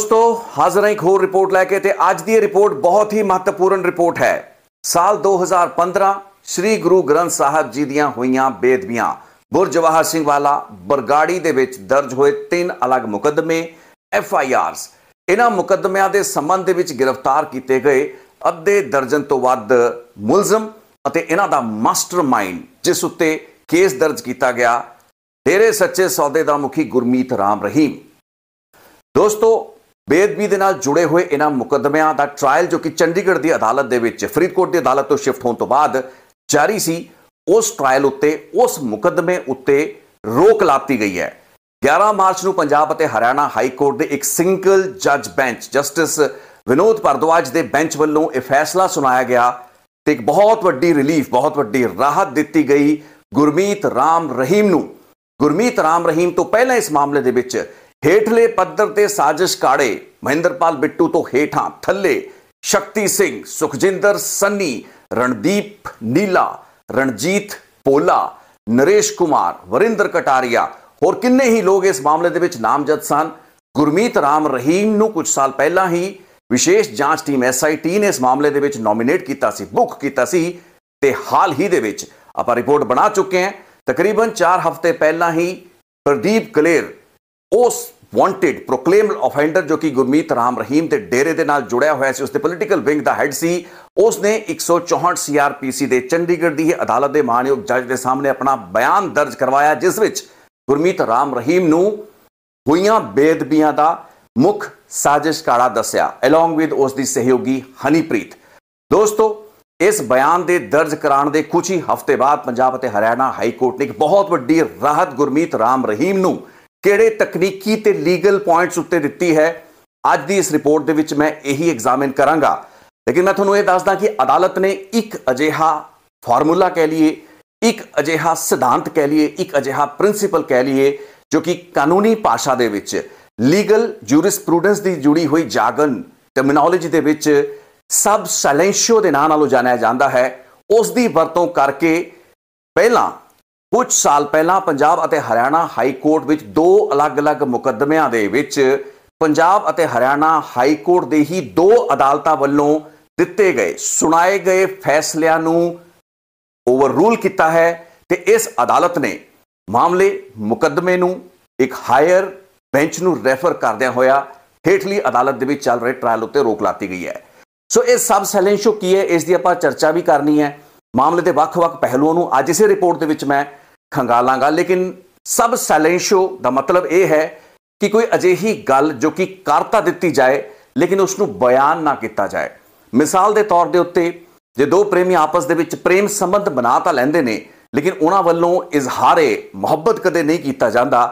ਦੋਸਤੋ ਹਾਜ਼ਰ ਹਾਂ ਇੱਕ ਹੋਰ ਰਿਪੋਰਟ ਲੈ ਕੇ ਤੇ ਅੱਜ ਦੀ ਇਹ ਰਿਪੋਰਟ ਬਹੁਤ ਹੀ ਮਹੱਤਵਪੂਰਨ ਰਿਪੋਰਟ ਹੈ ਸਾਲ 2015 ਸ੍ਰੀ ਗੁਰੂ ਗ੍ਰੰਥ ਸਾਹਿਬ ਜੀ ਦੀਆਂ ਹੋਈਆਂ ਬੇਦਬੀਆਂ ਗੁਰਜਵਾਹਰ ਸਿੰਘ ਵਾਲਾ ਬਰਗਾੜੀ ਦੇ ਵਿੱਚ ਦਰਜ ਹੋਏ ਤਿੰਨ ਅਲੱਗ ਮੁਕੱਦਮੇ ਐਫ ਆਈ ਆਰਸ ਇਹਨਾਂ ਮੁਕੱਦਮਿਆਂ ਦੇ ਸੰਬੰਧ ਦੇ ਵਿੱਚ ਗ੍ਰਿਫਤਾਰ ਕੀਤੇ ਗਏ ਅੱਧੇ ਦਰਜਨ ਤੋਂ ਵੱਧ ਮੁਲਜ਼ਮ ਅਤੇ ਇਹਨਾਂ ਦਾ ਮਾਸਟਰਮਾਈਂਡ ਜਿਸ ਉੱਤੇ ਕੇਸ ਦਰਜ ਕੀਤਾ ਗਿਆ ਡੇਰੇ ਸੱਚੇ ਸੌਦੇ ਦਾ ਮੁਖੀ ਗੁਰਮੀਤ ਰਾਮ ਰਹੀਮ ਦੋਸਤੋ ਬੇਅਦਬੀ ਦੇ ਨਾਲ ਜੁੜੇ ਹੋਏ ਇਹਨਾਂ ਮੁਕੱਦਮਿਆਂ ਦਾ ਟ੍ਰਾਇਲ ਜੋ ਕਿ ਚੰਡੀਗੜ੍ਹ ਦੀ ਅਦਾਲਤ ਦੇ ਵਿੱਚ ਫਰੀਦਕੋਟ ਦੀ ਅਦਾਲਤ ਤੋਂ ਸ਼ਿਫਟ ਹੋਣ ਤੋਂ ਬਾਅਦ ਜਾਰੀ ਸੀ ਉਸ ਟ੍ਰਾਇਲ ਉੱਤੇ ਉਸ ਮੁਕੱਦਮੇ ਉੱਤੇ ਰੋਕ ਲਾਤੀ ਗਈ ਹੈ 11 ਮਾਰਚ ਨੂੰ ਪੰਜਾਬ ਅਤੇ ਹਰਿਆਣਾ ਹਾਈ ਕੋਰਟ ਦੇ ਇੱਕ ਸਿੰਗਲ ਜੱਜ ਬੈਂਚ ਜਸਟਿਸ ਵਿਨੋਦ ਪਰਦਵਾਜ ਦੇ ਬੈਂਚ ਵੱਲੋਂ ਇਹ ਫੈਸਲਾ ਸੁਣਾਇਆ ਗਿਆ ਤੇ ਇੱਕ ਬਹੁਤ ਵੱਡੀ ਰਿਲੀਫ ਬਹੁਤ ਵੱਡੀ ਰਾਹਤ ਦਿੱਤੀ ਗਈ ਗੁਰਮੀਤ ਰਾਮ ਰਹੀਮ ਨੂੰ ਗੁਰਮੀਤ ਰਾਮ ਰਹੀਮ ਤੋਂ ਪਹਿਲਾਂ ਇਸ ਮਾਮਲੇ ਦੇ ਵਿੱਚ ਹੇਠਲੇ ਪੱਧਰ ਤੇ ਸਾਜ਼ਿਸ਼ ਕਾੜੇ ਮਹਿੰਦਰਪਾਲ ਬਿੱਟੂ ਤੋਂ ਹੇਠਾਂ ਥੱਲੇ ਸ਼ਕਤੀ ਸਿੰਘ ਸੁਖਜਿੰਦਰ ਸੰਨੀ ਰਣਦੀਪ ਨੀਲਾ ਰਣਜੀਤ ਪੋਲਾ ਨਰੇਸ਼ ਕੁਮਾਰ ਵਰਿੰਦਰ ਕਟਾਰੀਆ ਹੋਰ ਕਿੰਨੇ ਹੀ ਲੋਕ ਇਸ ਮਾਮਲੇ ਦੇ ਵਿੱਚ ਨਾਮਜ਼ਦ ਸਨ ਗੁਰਮੀਤ ਰਾਮ ਰਹੀਮ ਨੂੰ ਕੁਝ ਸਾਲ ਪਹਿਲਾਂ ਹੀ ਵਿਸ਼ੇਸ਼ ਜਾਂਚ ਟੀਮ ਐਸਆਈਟੀ ਨੇ ਇਸ ਮਾਮਲੇ ਦੇ ਵਿੱਚ ਨੋਮੀਨੇਟ ਕੀਤਾ ਸੀ ਬੁੱਕ ਕੀਤਾ ਸੀ ਤੇ ਹਾਲ ਹੀ ਦੇ ਵਿੱਚ ਆਪਾਂ ਰਿਪੋਰਟ ਬਣਾ ਚੁੱਕੇ ਹਾਂ ਤਕਰੀਬਨ 4 ਹਫ਼ਤੇ ਪਹਿਲਾਂ ਹੀ ਪ੍ਰਦੀਪ ਕਲੇਰ ਉਸ ਵਾਂਟਡ ਪ੍ਰੋਕਲੇਮਡ ਆਫੈਂਡਰ ਜੋ ਕਿ ਗੁਰਮੀਤ ਰਾਮ ਰਹੀਮ ਦੇ ਡੇਰੇ ਦੇ ਨਾਲ ਜੁੜਿਆ ਹੋਇਆ ਸੀ ਉਸ ਦੇ ਪੋਲੀਟੀਕਲ ਵਿੰਗ ਦਾ ਹੈੱਡ ਸੀ ਉਸ ਨੇ 164 ਸੀਆਰਪੀਸੀ ਦੇ ਚੰਡੀਗੜ੍ਹ ਦੀ ਅਦਾਲਤ ਦੇ ਮਾਨਯੋਗ ਜੱਜ ਦੇ ਸਾਹਮਣੇ ਆਪਣਾ ਬਿਆਨ ਦਰਜ ਕਰਵਾਇਆ ਜਿਸ ਵਿੱਚ ਗੁਰਮੀਤ ਰਾਮ ਰਹੀਮ ਨੂੰ ਹੋਈਆਂ ਬੇਦਬੀਆਂ ਦਾ ਮੁੱਖ ਸਾਜ਼ਿਸ਼ਕਾਰਾ ਦੱਸਿਆ ਅਲੋਂਗ ਵਿਦ ਉਸ ਦੀ ਸਹਿਯੋਗੀ ਹਨੀਪ੍ਰੀਤ ਦੋਸਤੋ ਇਸ ਬਿਆਨ ਦੇ ਦਰਜ ਕਰਾਉਣ ਦੇ ਕੁਝ ਹੀ ਹਫ਼ਤੇ ਬਾਅਦ ਪੰਜਾਬ ਅਤੇ ਹਰਿਆਣਾ ਹਾਈ ਕੋਰਟ ਨੇ ਇੱਕ ਬਹੁਤ ਵੱਡੀ ਰਾਹਤ ਗੁਰਮੀਤ ਰਾਮ ਰਹੀਮ ਨੂੰ ਕਿਹੜੇ ਤਕਨੀਕੀ ਤੇ ਲੀਗਲ ਪੁਆਇੰਟਸ ਉੱਤੇ ਦਿੱਤੀ ਹੈ ਅੱਜ ਦੀ ਇਸ ਰਿਪੋਰਟ ਦੇ ਵਿੱਚ ਮੈਂ ਇਹੀ ਐਗਜ਼ਾਮਿਨ ਕਰਾਂਗਾ ਲੇਕਿਨ ਮੈਂ ਤੁਹਾਨੂੰ ਇਹ ਦੱਸਦਾ ਕਿ ਅਦਾਲਤ ਨੇ ਇੱਕ ਅਜਿਹਾ ਫਾਰਮੂਲਾ ਕਹਿ ਲਈਏ ਇੱਕ ਅਜਿਹਾ ਸਿਧਾਂਤ ਕਹਿ ਲਈਏ ਇੱਕ ਅਜਿਹਾ ਪ੍ਰਿੰਸੀਪਲ ਕਹਿ ਲਈਏ ਜੋ ਕਿ ਕਾਨੂੰਨੀ ਭਾਸ਼ਾ ਦੇ ਵਿੱਚ ਲੀਗਲ ਜੂਰਿਸਪ੍ਰੂਡੈਂਸ ਦੀ ਜੁੜੀ ਹੋਈ ਜਾਗਨ ਟਰਮੀਨੋਲੋਜੀ ਦੇ ਵਿੱਚ ਸਬ ਸੈਲੈਂਸ਼ੀਓ ਦੇ ਨਾਂ ਨਾਲ ਜਾਣਿਆ ਜਾਂਦਾ ਹੈ ਉਸ ਦੀ ਵਰਤੋਂ ਕਰਕੇ ਪਹਿਲਾਂ ਕੁਝ ਸਾਲ ਪਹਿਲਾਂ ਪੰਜਾਬ ਅਤੇ ਹਰਿਆਣਾ ਹਾਈ ਕੋਰਟ ਵਿੱਚ ਦੋ ਅਲੱਗ-ਅਲੱਗ ਮੁਕੱਦਮਿਆਂ ਦੇ ਵਿੱਚ ਪੰਜਾਬ ਅਤੇ ਹਰਿਆਣਾ ਹਾਈ ਕੋਰਟ ਦੇ ਹੀ ਦੋ ਅਦਾਲਤਾਂ ਵੱਲੋਂ ਦਿੱਤੇ ਗਏ ਸੁਣਾਏ ਗਏ ਫੈਸਲਿਆਂ ਨੂੰ ਓਵਰਰੂਲ ਕੀਤਾ ਹੈ ਤੇ ਇਸ ਅਦਾਲਤ ਨੇ ਮਾਮਲੇ ਮੁਕੱਦਮੇ ਨੂੰ ਇੱਕ ਹਾਇਰ ਬੈਂਚ ਨੂੰ ਰੈਫਰ ਕਰਦਿਆਂ ਹੋਇਆ ਹੇਠਲੀ ਅਦਾਲਤ ਦੇ ਵਿੱਚ ਚੱਲ ਰਹੇ ਟ੍ਰਾਇਲ ਉੱਤੇ ਰੋਕ ਲਾਤੀ ਗਈ ਹੈ ਸੋ ਇਹ ਸਬ ਸੈਲੈਂਸ਼ੋ ਕੀ ਹੈ ਇਸ ਦੀ ਆਪਾਂ ਚਰਚਾ ਵੀ ਕਰਨੀ ਹੈ ਮਾਮਲੇ ਦੇ ਵੱਖ-ਵੱਖ ਪਹਿਲੂਆਂ ਨੂੰ ਅੱਜ ਇਸੇ ਰਿਪੋਰਟ ਦੇ ਵਿੱਚ ਮੈਂ ਖੰਗਾਲਾਂਗਾ ਲੇਕਿਨ ਸਭ ਸਾਇਲੈਂਸ਼ੋ ਦਾ ਮਤਲਬ ਇਹ ਹੈ ਕਿ ਕੋਈ ਅਜਿਹੀ ਗੱਲ ਜੋ ਕਿ ਕਰਤਾ ਦਿੱਤੀ ਜਾਏ ਲੇਕਿਨ ਉਸ ਨੂੰ ਬਿਆਨ ਨਾ ਕੀਤਾ ਜਾਏ ਮਿਸਾਲ ਦੇ ਤੌਰ ਦੇ ਉੱਤੇ ਜੇ ਦੋ ਪ੍ਰੇਮੀ ਆਪਸ ਦੇ ਵਿੱਚ ਪ੍ਰੇਮ ਸੰਬੰਧ ਬਣਾ ਤਾਂ ਲੈਂਦੇ ਨੇ ਲੇਕਿਨ ਉਹਨਾਂ ਵੱਲੋਂ ਇਜ਼ਹਾਰੇ ਮੁਹੱਬਤ ਕਦੇ ਨਹੀਂ ਕੀਤਾ ਜਾਂਦਾ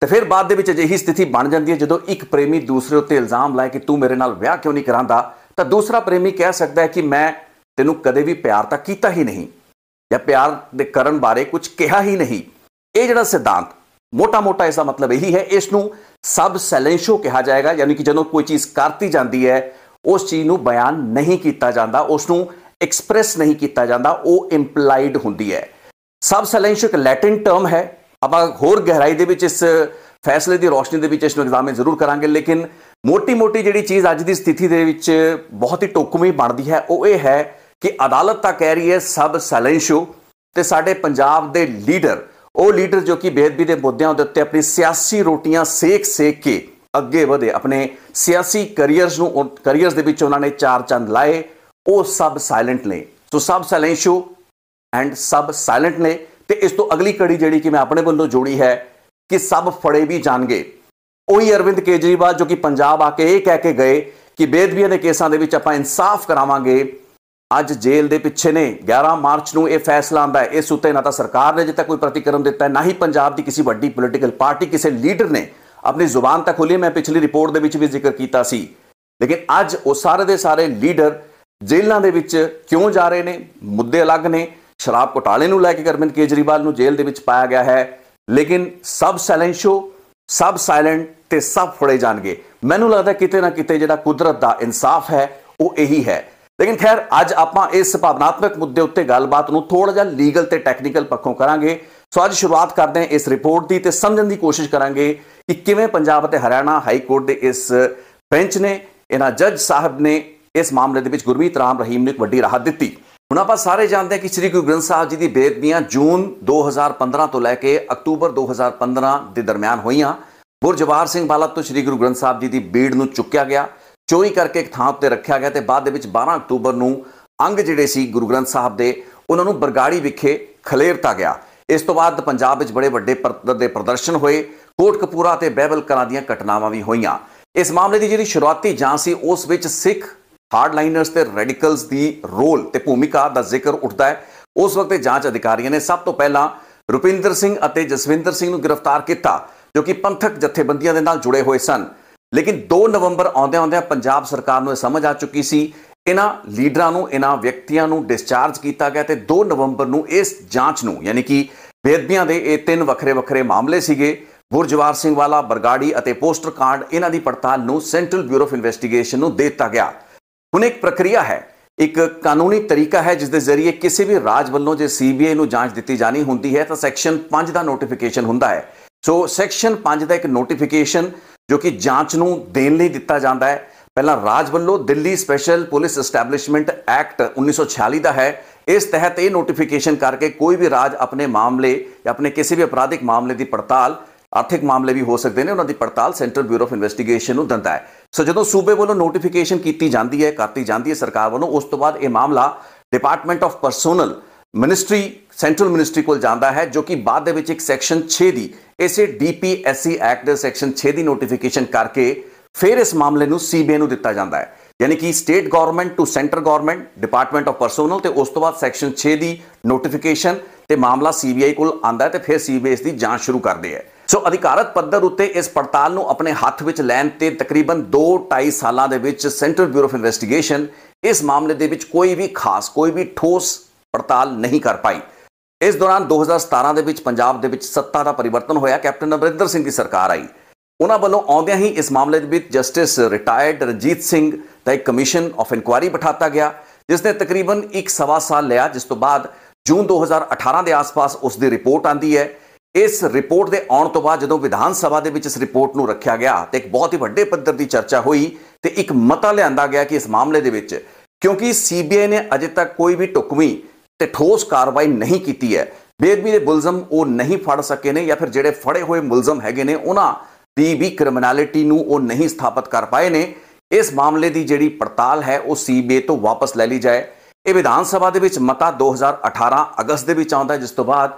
ਤੇ ਫਿਰ ਬਾਅਦ ਦੇ ਵਿੱਚ ਅਜਿਹੀ ਸਥਿਤੀ ਬਣ ਜਾਂਦੀ ਹੈ ਜਦੋਂ ਇੱਕ ਪ੍ਰੇਮੀ ਦੂਸਰੇ ਉੱਤੇ ਇਲਜ਼ਾਮ ਲਾਏ ਕਿ ਤੂੰ ਮੇਰੇ ਨਾਲ ਵਿਆਹ ਕਿਉਂ ਨਹੀਂ ਕਰਾਂਦਾ ਤਾਂ ਦੂਸਰਾ ਪ੍ਰੇਮੀ ਕਹਿ ਸਕਦਾ ਹੈ ਕਿ ਮੈਂ ਤੈਨੂੰ ਕਦੇ ਵੀ ਪਿਆਰ ਤਾਂ ਕੀਤਾ ਹੀ ਨਹੀਂ ਜਾਂ ਪਿਆਰ ਦੇ ਕਰਨ ਬਾਰੇ ਕੁਝ ਕਿਹਾ ਹੀ ਨਹੀਂ ਇਹ ਜਿਹੜਾ ਸਿਧਾਂਤ ਮੋਟਾ-ਮੋਟਾ ਇਸ ਦਾ ਮਤਲਬ ਇਹੀ ਹੈ ਇਸ ਨੂੰ ਸਬ ਸੈਲੈਂਸ਼ੋ ਕਿਹਾ ਜਾਏਗਾ ਯਾਨੀ ਕਿ ਜਦੋਂ ਕੋਈ ਚੀਜ਼ ਕਰਤੀ ਜਾਂਦੀ ਹੈ ਉਸ ਚੀਜ਼ ਨੂੰ ਬਿਆਨ ਨਹੀਂ ਕੀਤਾ ਜਾਂਦਾ ਉਸ ਨੂੰ ਐਕਸਪ੍ਰੈਸ ਨਹੀਂ ਕੀਤਾ ਜਾਂਦਾ ਉਹ ਇੰਪਲਾਈਡ ਹੁੰਦੀ ਹੈ ਸਬ ਸੈਲੈਂਸ਼ੋ ਇੱਕ ਲੈਟਿਨ ਟਰਮ ਹੈ ਆਪਾਂ ਹੋਰ ਗਹਿਰਾਈ ਦੇ ਵਿੱਚ ਇਸ ਫੈਸਲੇ ਦੀ ਰੋਸ਼ਨੀ ਦੇ ਵਿੱਚ ਇਸ ਨੂੰ ਐਗਜ਼ਾਮਿਨ ਜ਼ਰੂਰ ਕਰਾਂਗੇ ਲੇਕਿਨ ਮੋਟੀ-ਮੋਟੀ ਜਿਹੜੀ ਚੀਜ਼ ਅੱਜ ਦੀ ਸਥਿਤੀ ਦੇ ਵਿੱਚ ਬਹੁਤ ਹੀ ਟੋਕਮੀ ਬਣਦੀ ਹੈ ਉਹ ਇਹ ਹੈ ਕਿ ਅਦਾਲਤ ਤਾਂ ਕਹਿ ਰਹੀ ਹੈ ਸਭ ਸੈਲੈਂਸ਼ੋ ਤੇ ਸਾਡੇ ਪੰਜਾਬ ਦੇ ਲੀਡਰ ਉਹ ਲੀਡਰ ਜੋ ਕਿ ਬੇਅਦਬੀ ਦੇ ਮੁੱਦਿਆਂ ਦੇ ਉੱਤੇ ਆਪਣੀ ਸਿਆਸੀ ਰੋਟੀਆਂ ਸੇਕ ਸੇਕ ਕੇ ਅੱਗੇ ਵਧੇ ਆਪਣੇ ਸਿਆਸੀ ਕੈਰੀਅਰਸ ਨੂੰ ਕੈਰੀਅਰਸ ਦੇ ਵਿੱਚ ਉਹਨਾਂ ਨੇ ਚਾਰ ਚੰਦ ਲਾਏ ਉਹ ਸਭ ਸਾਇਲੈਂਟ ਨੇ ਸੋ ਸਭ ਸਾਇਲੈਂਸ਼ੋ ਐਂਡ ਸਭ ਸਾਇਲੈਂਟ ਨੇ ਤੇ ਇਸ ਤੋਂ ਅਗਲੀ ਕੜੀ ਜਿਹੜੀ ਕਿ ਮੈਂ ਆਪਣੇ ਵੱਲੋਂ ਜੋੜੀ ਹੈ ਕਿ ਸਭ ਫੜੇ ਵੀ ਜਾਣਗੇ ਉਹੀ ਅਰਵਿੰਦ ਕੇਜਰੀਵਾਲ ਜੋ ਕਿ ਪੰਜਾਬ ਆ ਕੇ ਇਹ ਕਹਿ ਕੇ ਗਏ ਕਿ ਬੇਦਬੀਆਂ ਦੇ ਕੇਸਾਂ ਦੇ ਵਿੱਚ ਆਪਾਂ ਇਨਸਾਫ ਕਰਾਵਾਂਗੇ ਅੱਜ ਜੇਲ੍ਹ ਦੇ ਪਿੱਛੇ ਨੇ 11 ਮਾਰਚ ਨੂੰ ਇਹ ਫੈਸਲਾ ਆਂਦਾ ਹੈ ਇਸ ਉੱਤੇ ਨਾ ਤਾਂ ਸਰਕਾਰ ਨੇ ਜਿੱਤੇ ਕੋਈ ਪ੍ਰਤੀਕਰਮ ਦਿੱਤਾ ਹੈ ਨਾ ਹੀ ਪੰਜਾਬ ਦੀ ਕਿਸੇ ਵੱਡੀ ਪੋਲੀਟੀਕਲ ਪਾਰਟੀ ਕਿਸੇ ਲੀਡਰ ਨੇ ਆਪਣੀ ਜ਼ੁਬਾਨ ਤਾਂ ਖੋਲੀ ਮੈਂ ਪਿਛਲੀ ਰਿਪੋਰਟ ਦੇ ਵਿੱਚ ਵੀ ਜ਼ਿਕਰ ਕੀਤਾ ਸੀ ਲੇਕਿਨ ਅੱਜ ਉਹ ਸਾਰੇ ਦੇ ਸਾਰੇ ਲੀਡਰ ਜੇਲ੍ਹਾਂ ਦੇ ਵਿੱਚ ਕਿਉਂ ਜਾ ਰਹੇ ਨੇ ਮੁੱਦੇ ਅਲੱਗ ਨੇ ਸ਼ਰਾਬ ਘੁਟਾਲੇ ਨੂੰ ਲੈ ਕੇ ਗਰਮਿੰਦ ਕੇਜਰੀਵਾਲ ਨੂੰ ਜੇਲ੍ਹ ਦੇ ਵਿੱਚ ਪਾਇਆ ਗਿਆ ਹੈ ਲੇਕਿਨ ਸਭ ਸਾਇਲੈਂਸ਼ੋ ਸਭ ਸਾਇਲੈਂਟ ਤੇ ਸਭ ਫੜੇ ਜਾਣਗੇ ਮੈਨੂੰ ਲੱਗਦਾ ਕਿਤੇ ਨਾ ਕਿਤੇ ਜਿਹੜਾ ਕੁਦਰਤ ਦਾ ਇਨਸਾਫ ਹੈ ਉਹ ਇਹੀ ਹੈ ਲੇਕਿਨ ਖੈਰ ਅੱਜ ਆਪਾਂ ਇਸ ਭਾਵਨਾਤਮਕ ਮੁੱਦੇ ਉੱਤੇ ਗੱਲਬਾਤ ਨੂੰ ਥੋੜਾ ਜਿਹਾ ਲੀਗਲ ਤੇ ਟੈਕਨੀਕਲ ਪੱਖੋਂ ਕਰਾਂਗੇ ਸੋ ਅੱਜ ਸ਼ੁਰੂਆਤ ਕਰਦੇ ਹਾਂ ਇਸ ਰਿਪੋਰਟ ਦੀ ਤੇ ਸਮਝਣ ਦੀ ਕੋਸ਼ਿਸ਼ ਕਰਾਂਗੇ ਕਿ ਕਿਵੇਂ ਪੰਜਾਬ ਅਤੇ ਹਰਿਆਣਾ ਹਾਈ ਕੋਰਟ ਦੇ ਇਸ ਬੈਂਚ ਨੇ ਇਹਨਾਂ ਜੱਜ ਸਾਹਿਬ ਨੇ ਇਸ ਮਾਮਲੇ ਦੇ ਵਿੱਚ ਗੁਰਮੀਤ ਰਾਮ ਰਹੀਮ ਨੂੰ ਇੱਕ ਵੱਡੀ ਰਾਹਤ ਦਿੱਤੀ ਹੁਣ ਆਪਾਂ ਸਾਰੇ ਜਾਣਦੇ ਹਾਂ ਕਿ ਸ੍ਰੀ ਗੁਰੂ ਗ੍ਰੰਥ ਸਾਹਿਬ ਜੀ ਦੀ ਬੇਅਦਬੀਆਂ ਜੂਨ 2015 ਤੋਂ ਲੈ ਕੇ ਅਕਤੂਬਰ 2015 ਦੇ ਦਰਮਿਆਨ ਹੋਈਆਂ ਬੁਰਜਵਾਰ ਸਿੰਘ ਬਾਲਾ ਤੋਂ ਸ੍ਰੀ ਗੁਰੂ ਗ੍ਰੰਥ ਸਾਹਿਬ ਜੀ ਦੀ ਬੀੜ ਨੂੰ ਚੁੱਕਿਆ ਗਿਆ ਚੋਰੀ ਕਰਕੇ ਇੱਕ ਥਾਂ ਉੱਤੇ ਰੱਖਿਆ ਗਿਆ ਤੇ ਬਾਅਦ ਦੇ ਵਿੱਚ 12 ਅਕਤੂਬਰ ਨੂੰ ਅੰਗ ਜਿਹੜੇ ਸੀ ਗੁਰੂ ਗ੍ਰੰਥ ਸਾਹਿਬ ਦੇ ਉਹਨਾਂ ਨੂੰ ਬਰਗਾੜੀ ਵਿਖੇ ਖਲੇਰਤਾ ਗਿਆ ਇਸ ਤੋਂ ਬਾਅਦ ਪੰਜਾਬ ਵਿੱਚ ਬੜੇ ਵੱਡੇ ਪੱਧਰ ਦੇ ਪ੍ਰਦਰਸ਼ਨ ਹੋਏ ਕੋਟਕਪੂਰਾ ਤੇ ਬਹਿਬਲ ਕਲਾਂ ਦੀਆਂ ਘਟਨਾਵਾਂ ਵੀ ਹੋਈਆਂ ਇਸ ਮਾਮਲੇ ਦੀ ਜਿਹੜੀ ਸ਼ੁਰੂਆਤੀ ਜਾਂਚ ਸੀ ਉਸ ਵਿੱਚ ਸਿੱਖ ਹਾਰਡਲਾਈਨਰਸ ਤੇ ਰੈਡੀਕਲਸ ਦੀ ਰੋਲ ਤੇ ਭੂਮਿਕਾ ਦਾ ਜ਼ਿਕਰ ਉੱਠਦਾ ਹੈ ਉਸ ਵਕਤ ਦੇ ਜਾਂਚ ਅਧਿਕਾਰੀਆਂ ਨੇ ਸਭ ਤੋਂ ਪਹਿਲਾਂ ਰੁਪਿੰਦਰ ਸਿੰਘ ਅਤੇ ਜਸਵਿੰਦਰ ਸਿੰਘ ਨੂੰ ਗ੍ਰਿਫਤਾਰ ਕੀਤਾ ਜੋ ਕਿ ਪੰਥਕ ਜਥੇਬੰਦੀਆਂ ਦੇ ਨਾਲ ਜੁੜੇ ਹੋਏ ਸਨ ਲੇਕਿਨ 2 ਨਵੰਬਰ ਆਉਂਦੇ ਆਉਂਦੇ ਪੰਜਾਬ ਸਰਕਾਰ ਨੂੰ ਇਹ ਸਮਝ ਆ ਚੁੱਕੀ ਸੀ ਇਹਨਾਂ ਲੀਡਰਾਂ ਨੂੰ ਇਹਨਾਂ ਵਿਅਕਤੀਆਂ ਨੂੰ ਡਿਸਚਾਰਜ ਕੀਤਾ ਗਿਆ ਤੇ 2 ਨਵੰਬਰ ਨੂੰ ਇਸ ਜਾਂਚ ਨੂੰ ਯਾਨੀ ਕਿ ਬੇਦਬੀਆਂ ਦੇ ਇਹ ਤਿੰਨ ਵੱਖਰੇ ਵੱਖਰੇ ਮਾਮਲੇ ਸੀਗੇ ਗੁਰਜਵਾਰ ਸਿੰਘ ਵਾਲਾ ਬਰਗਾੜੀ ਅਤੇ ਪੋਸਟਰ ਕਾਰਡ ਇਹਨਾਂ ਦੀ ਪੜਤਾਲ ਨੂੰ ਸੈਂਟਰਲ ਬਿਊਰੋ ਆਫ ਇਨਵੈਸਟੀਗੇਸ਼ਨ ਨੂੰ ਦੇ ਦਿੱਤਾ ਗਿਆ ਹੁਣ ਇੱਕ ਪ੍ਰਕਿਰਿਆ ਹੈ ਇੱਕ ਕਾਨੂੰਨੀ ਤਰੀਕਾ ਹੈ ਜਿਸ ਦੇ ਜ਼ਰੀਏ ਕਿਸੇ ਵੀ ਰਾਜ ਵੱਲੋਂ ਜੇ ਸੀਬੀਆਈ ਨੂੰ ਜਾਂਚ ਦਿੱਤੀ ਜਾਣੀ ਹੁੰਦੀ ਹੈ ਤਾਂ ਸੈਕਸ਼ਨ 5 ਦਾ ਨੋਟੀਫਿਕੇਸ਼ਨ ਹੁੰਦਾ ਹੈ ਸੋ ਸੈਕਸ਼ਨ 5 ਦਾ ਇੱਕ ਨੋਟੀਫਿਕੇਸ਼ਨ ਜੋ ਕਿ ਜਾਂਚ ਨੂੰ ਦੇਣ ਲਈ ਦਿੱਤਾ ਜਾਂਦਾ ਹੈ ਪਹਿਲਾਂ ਰਾਜ ਵੱਲੋਂ Delhi special police establishment act 1946 ਦਾ ਹੈ ਇਸ ਤਹਿਤ ਇਹ ਨੋਟੀਫਿਕੇਸ਼ਨ ਕਰਕੇ ਕੋਈ ਵੀ ਰਾਜ ਆਪਣੇ ਮਾਮਲੇ ਜਾਂ ਆਪਣੇ ਕਿਸੇ ਵੀ ਅਪਰਾਧਿਕ ਮਾਮਲੇ ਦੀ ਪੜਤਾਲ ਆਰਥਿਕ ਮਾਮਲੇ ਵੀ ਹੋ ਸਕਦੇ ਨੇ ਉਹਨਾਂ ਦੀ ਪੜਤਾਲ ਸੈਂਟਰਲ ਬਿਊਰੋ ਆਫ ਇਨਵੈਸਟੀਗੇਸ਼ਨ ਨੂੰ ਦਿੰਦਾ ਹੈ ਸੋ ਜਦੋਂ ਸੂਬੇ ਵੱਲੋਂ ਨੋਟੀਫਿਕੇਸ਼ਨ ਕੀਤੀ ਜਾਂਦੀ ਹੈ ਕਰਤੀ ਜਾਂਦੀ ਹੈ ਸਰਕਾਰ ਵੱਲੋਂ ਉਸ ਤੋਂ ਬਾਅਦ ਇਹ ਮਾਮਲਾ department of personnel ministry central ministry ਕੋਲ ਜਾਂਦਾ ਹੈ ਜੋ ਕਿ ਬਾਅਦ ਦੇ ਵਿੱਚ ਇੱਕ ਸੈਕਸ਼ਨ 6 ਦੀ ਇਸੇ ਡੀਪੀਐਸਸੀ ਐਕਟ ਦੇ ਸੈਕਸ਼ਨ 6 ਦੀ ਨੋਟੀਫਿਕੇਸ਼ਨ ਕਰਕੇ ਫਿਰ ਇਸ ਮਾਮਲੇ ਨੂੰ ਸੀਬੀਆਈ ਨੂੰ ਦਿੱਤਾ ਜਾਂਦਾ ਹੈ ਯਾਨੀ ਕਿ state government to centre government department of personnel ਤੇ ਉਸ ਤੋਂ ਬਾਅਦ ਸੈਕਸ਼ਨ 6 ਦੀ ਨੋਟੀਫਿਕੇਸ਼ਨ ਤੇ ਮਾਮਲਾ ਸੀਬੀਆਈ ਕੋਲ ਆਂਦਾ ਹੈ ਤੇ ਫਿਰ ਸੀਬੀਆਈ ਇਸ ਦੀ ਜਾਂਚ ਸ਼ੁਰੂ ਕਰਦੇ ਹੈ ਸੋ ਅਧਿਕਾਰਤ ਪੱਧਰ ਉੱਤੇ ਇਸ ਪੜਤਾਲ ਨੂੰ ਆਪਣੇ ਹੱਥ ਵਿੱਚ ਲੈਣ ਤੇ ਤਕਰੀਬਨ 2.5 ਸਾਲਾਂ ਦੇ ਵਿੱਚ ਸੈਂਟਰਲ ਬਿਊਰੋ ਆਫ ਇਨਵੈਸਟੀਗੇਸ਼ਨ ਇਸ ਮਾਮਲੇ ਦੇ ਵਿੱਚ ਕੋਈ ਵੀ ਖਾਸ ਕੋਈ ਵੀ ਠੋਸ ਪੜਤਾਲ ਨਹੀਂ ਕਰ ਪਾਈ ਇਸ ਦੌਰਾਨ 2017 ਦੇ ਵਿੱਚ ਪੰਜਾਬ ਦੇ ਵਿੱਚ ਸੱਤਾ ਦਾ ਪਰਿਵਰਤਨ ਹੋਇਆ ਕੈਪਟਨ ਅਮਰਿੰਦਰ ਸਿੰਘ ਦੀ ਸਰਕਾਰ ਆਈ ਉਹਨਾਂ ਵੱਲੋਂ ਆਉਂਦਿਆਂ ਹੀ ਇਸ ਮਾਮਲੇ ਦੇ ਵਿੱਚ ਜਸਟਿਸ ਰਿਟਾਇਰਡ ਰਜੀਤ ਸਿੰਘ ਦਾ ਇੱਕ ਕਮਿਸ਼ਨ ਆਫ ਇਨਕੁਆਇਰੀ ਬਿਠਾਤਾ ਗਿਆ ਜਿਸ ਨੇ ਤਕਰੀਬਨ 1 ਸਵਾ ਸਾਲ ਲਿਆ ਜਿਸ ਤੋਂ ਬਾਅਦ ਜੂਨ 2018 ਦੇ ਆਸ-ਪਾਸ ਉਸ ਦੀ ਰਿਪੋਰਟ ਆਂਦੀ ਹੈ ਇਸ ਰਿਪੋਰਟ ਦੇ ਆਉਣ ਤੋਂ ਬਾਅਦ ਜਦੋਂ ਵਿਧਾਨ ਸਭਾ ਦੇ ਵਿੱਚ ਇਸ ਰਿਪੋਰਟ ਨੂੰ ਰੱਖਿਆ ਗਿਆ ਤੇ ਇੱਕ ਬਹੁਤ ਹੀ ਵੱਡੇ ਪੱਧਰ ਦੀ ਚਰਚਾ ਹੋਈ ਤੇ ਇੱਕ ਮਤਾ ਲਿਆਂਦਾ ਗਿਆ ਕਿ ਇਸ ਮਾਮਲੇ ਦੇ ਵਿੱਚ ਕਿਉਂਕਿ ਸੀਬੀਆਈ ਨੇ ਅਜੇ ਤੱਕ ਕੋਈ ਵੀ ਟੁਕਮੀ ਤੇ ਠੋਸ ਕਾਰਵਾਈ ਨਹੀਂ ਕੀਤੀ ਹੈ ਬੇਅਦਬੀ ਦੇ ਮੁਲਜ਼ਮ ਉਹ ਨਹੀਂ ਫੜ ਸਕੇ ਨੇ ਜਾਂ ਫਿਰ ਜਿਹੜੇ ਫੜੇ ਹੋਏ ਮੁਲਜ਼ਮ ਹੈਗੇ ਨੇ ਉਹਨਾਂ ਦੀ ਵੀ ਕ੍ਰਿਮੀਨੈਲਿਟੀ ਨੂੰ ਉਹ ਨਹੀਂ ਸਥਾਪਿਤ ਕਰ ਪਾਏ ਨੇ ਇਸ ਮਾਮਲੇ ਦੀ ਜਿਹੜੀ ਪੜਤਾਲ ਹੈ ਉਹ ਸੀਬੀਆਈ ਤੋਂ ਵਾਪਸ ਲੈ ਲਈ ਜਾਏ ਇਹ ਵਿਧਾਨ ਸਭਾ ਦੇ ਵਿੱਚ ਮਤਾ 2018 ਅਗਸਤ ਦੇ ਵਿੱਚ ਆਉਂਦਾ ਜਿਸ ਤੋਂ ਬਾਅਦ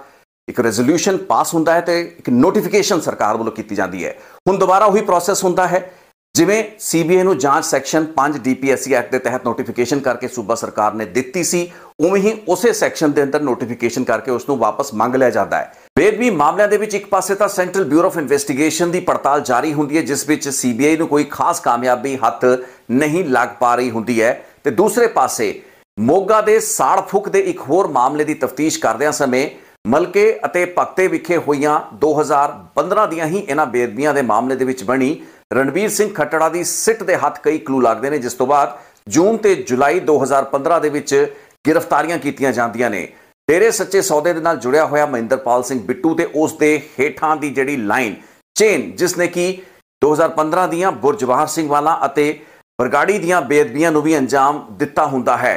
ਇੱਕ ਰੈਜ਼ੋਲੂਸ਼ਨ ਪਾਸ ਹੁੰਦਾ ਹੈ ਤੇ ਇੱਕ ਨੋਟੀਫਿਕੇਸ਼ਨ ਸਰਕਾਰ ਵੱਲੋਂ ਕੀਤੀ ਜਾਂਦੀ ਹੈ ਹੁਣ ਦੁਬਾਰਾ ਉਹੀ ਪ੍ਰੋਸੈਸ ਹੁੰਦਾ ਹੈ ਜਿਵੇਂ ਸੀਬੀਆਈ ਨੂੰ ਜਾਂਚ ਸੈਕਸ਼ਨ 5 ਡੀਪੀਐਸਸੀ ਐਕਟ ਦੇ ਤਹਿਤ ਨੋਟੀਫਿਕੇਸ਼ਨ ਕਰਕੇ ਸੂਬਾ ਸਰਕਾਰ ਨੇ ਦਿੱਤੀ ਸੀ ਉਵੇਂ ਹੀ ਉਸੇ ਸੈਕਸ਼ਨ ਦੇ ਅੰਦਰ ਨੋਟੀਫਿਕੇਸ਼ਨ ਕਰਕੇ ਉਸ ਨੂੰ ਵਾਪਸ ਮੰਗ ਲਿਆ ਜਾਂਦਾ ਹੈ ਫੇਰ ਵੀ ਮਾਮਲਿਆਂ ਦੇ ਵਿੱਚ ਇੱਕ ਪਾਸੇ ਤਾਂ ਸੈਂਟਰਲ ਬਿਊਰੋ ਆਫ ਇਨਵੈਸਟੀਗੇਸ਼ਨ ਦੀ ਪੜਤਾਲ ਜਾਰੀ ਹੁੰਦੀ ਹੈ ਜਿਸ ਵਿੱਚ ਸੀਬੀਆਈ ਨੂੰ ਕੋਈ ਖਾਸ ਕਾਮਯਾਬੀ ਹੱਥ ਨਹੀਂ ਲੱਗ ਪਾ ਰਹੀ ਹੁੰਦੀ ਹੈ ਤੇ ਦੂਸਰੇ ਪਾਸੇ ਮੋਗਾ ਦੇ ਸਾੜਫੁਕ ਦੇ ਇੱਕ ਹੋਰ ਮਾਮਲੇ ਦੀ ਤਫਤੀਸ਼ ਕਰਦਿਆਂ ਸਮੇਂ ਮਲਕੇ ਅਤੇ ਭਗਤੇ ਵਿਖੇ ਹੋਈਆਂ 2015 ਦੀਆਂ ਹੀ ਇਹਨਾਂ ਬੇਦਬੀਆਂ ਦੇ ਮਾਮਲੇ ਦੇ ਵਿੱਚ ਬਣੀ ਰਣਵੀਰ ਸਿੰਘ ਖੱਟੜਾ ਦੀ ਸਿੱਟ ਦੇ ਹੱਥ ਕਈ ਕਲੂ ਲੱਗਦੇ ਨੇ ਜਿਸ ਤੋਂ ਬਾਅਦ ਜੂਨ ਤੇ ਜੁਲਾਈ 2015 ਦੇ ਵਿੱਚ ਗ੍ਰਿਫਤਾਰੀਆਂ ਕੀਤੀਆਂ ਜਾਂਦੀਆਂ ਨੇ ਡੇਰੇ ਸੱਚੇ ਸੌਦੇ ਦੇ ਨਾਲ ਜੁੜਿਆ ਹੋਇਆ ਮਹਿੰਦਰਪਾਲ ਸਿੰਘ ਬਿੱਟੂ ਤੇ ਉਸ ਦੇ ਹੇਠਾਂ ਦੀ ਜਿਹੜੀ ਲਾਈਨ ਚੇਨ ਜਿਸ ਨੇ ਕੀ 2015 ਦੀਆਂ ਬੁਰਜਵਾਹਰ ਸਿੰਘ ਵਾਲਾ ਅਤੇ ਬਰਗਾੜੀ ਦੀਆਂ ਬੇਅਦਬੀਆਂ ਨੂੰ ਵੀ ਅੰਜਾਮ ਦਿੱਤਾ ਹੁੰਦਾ ਹੈ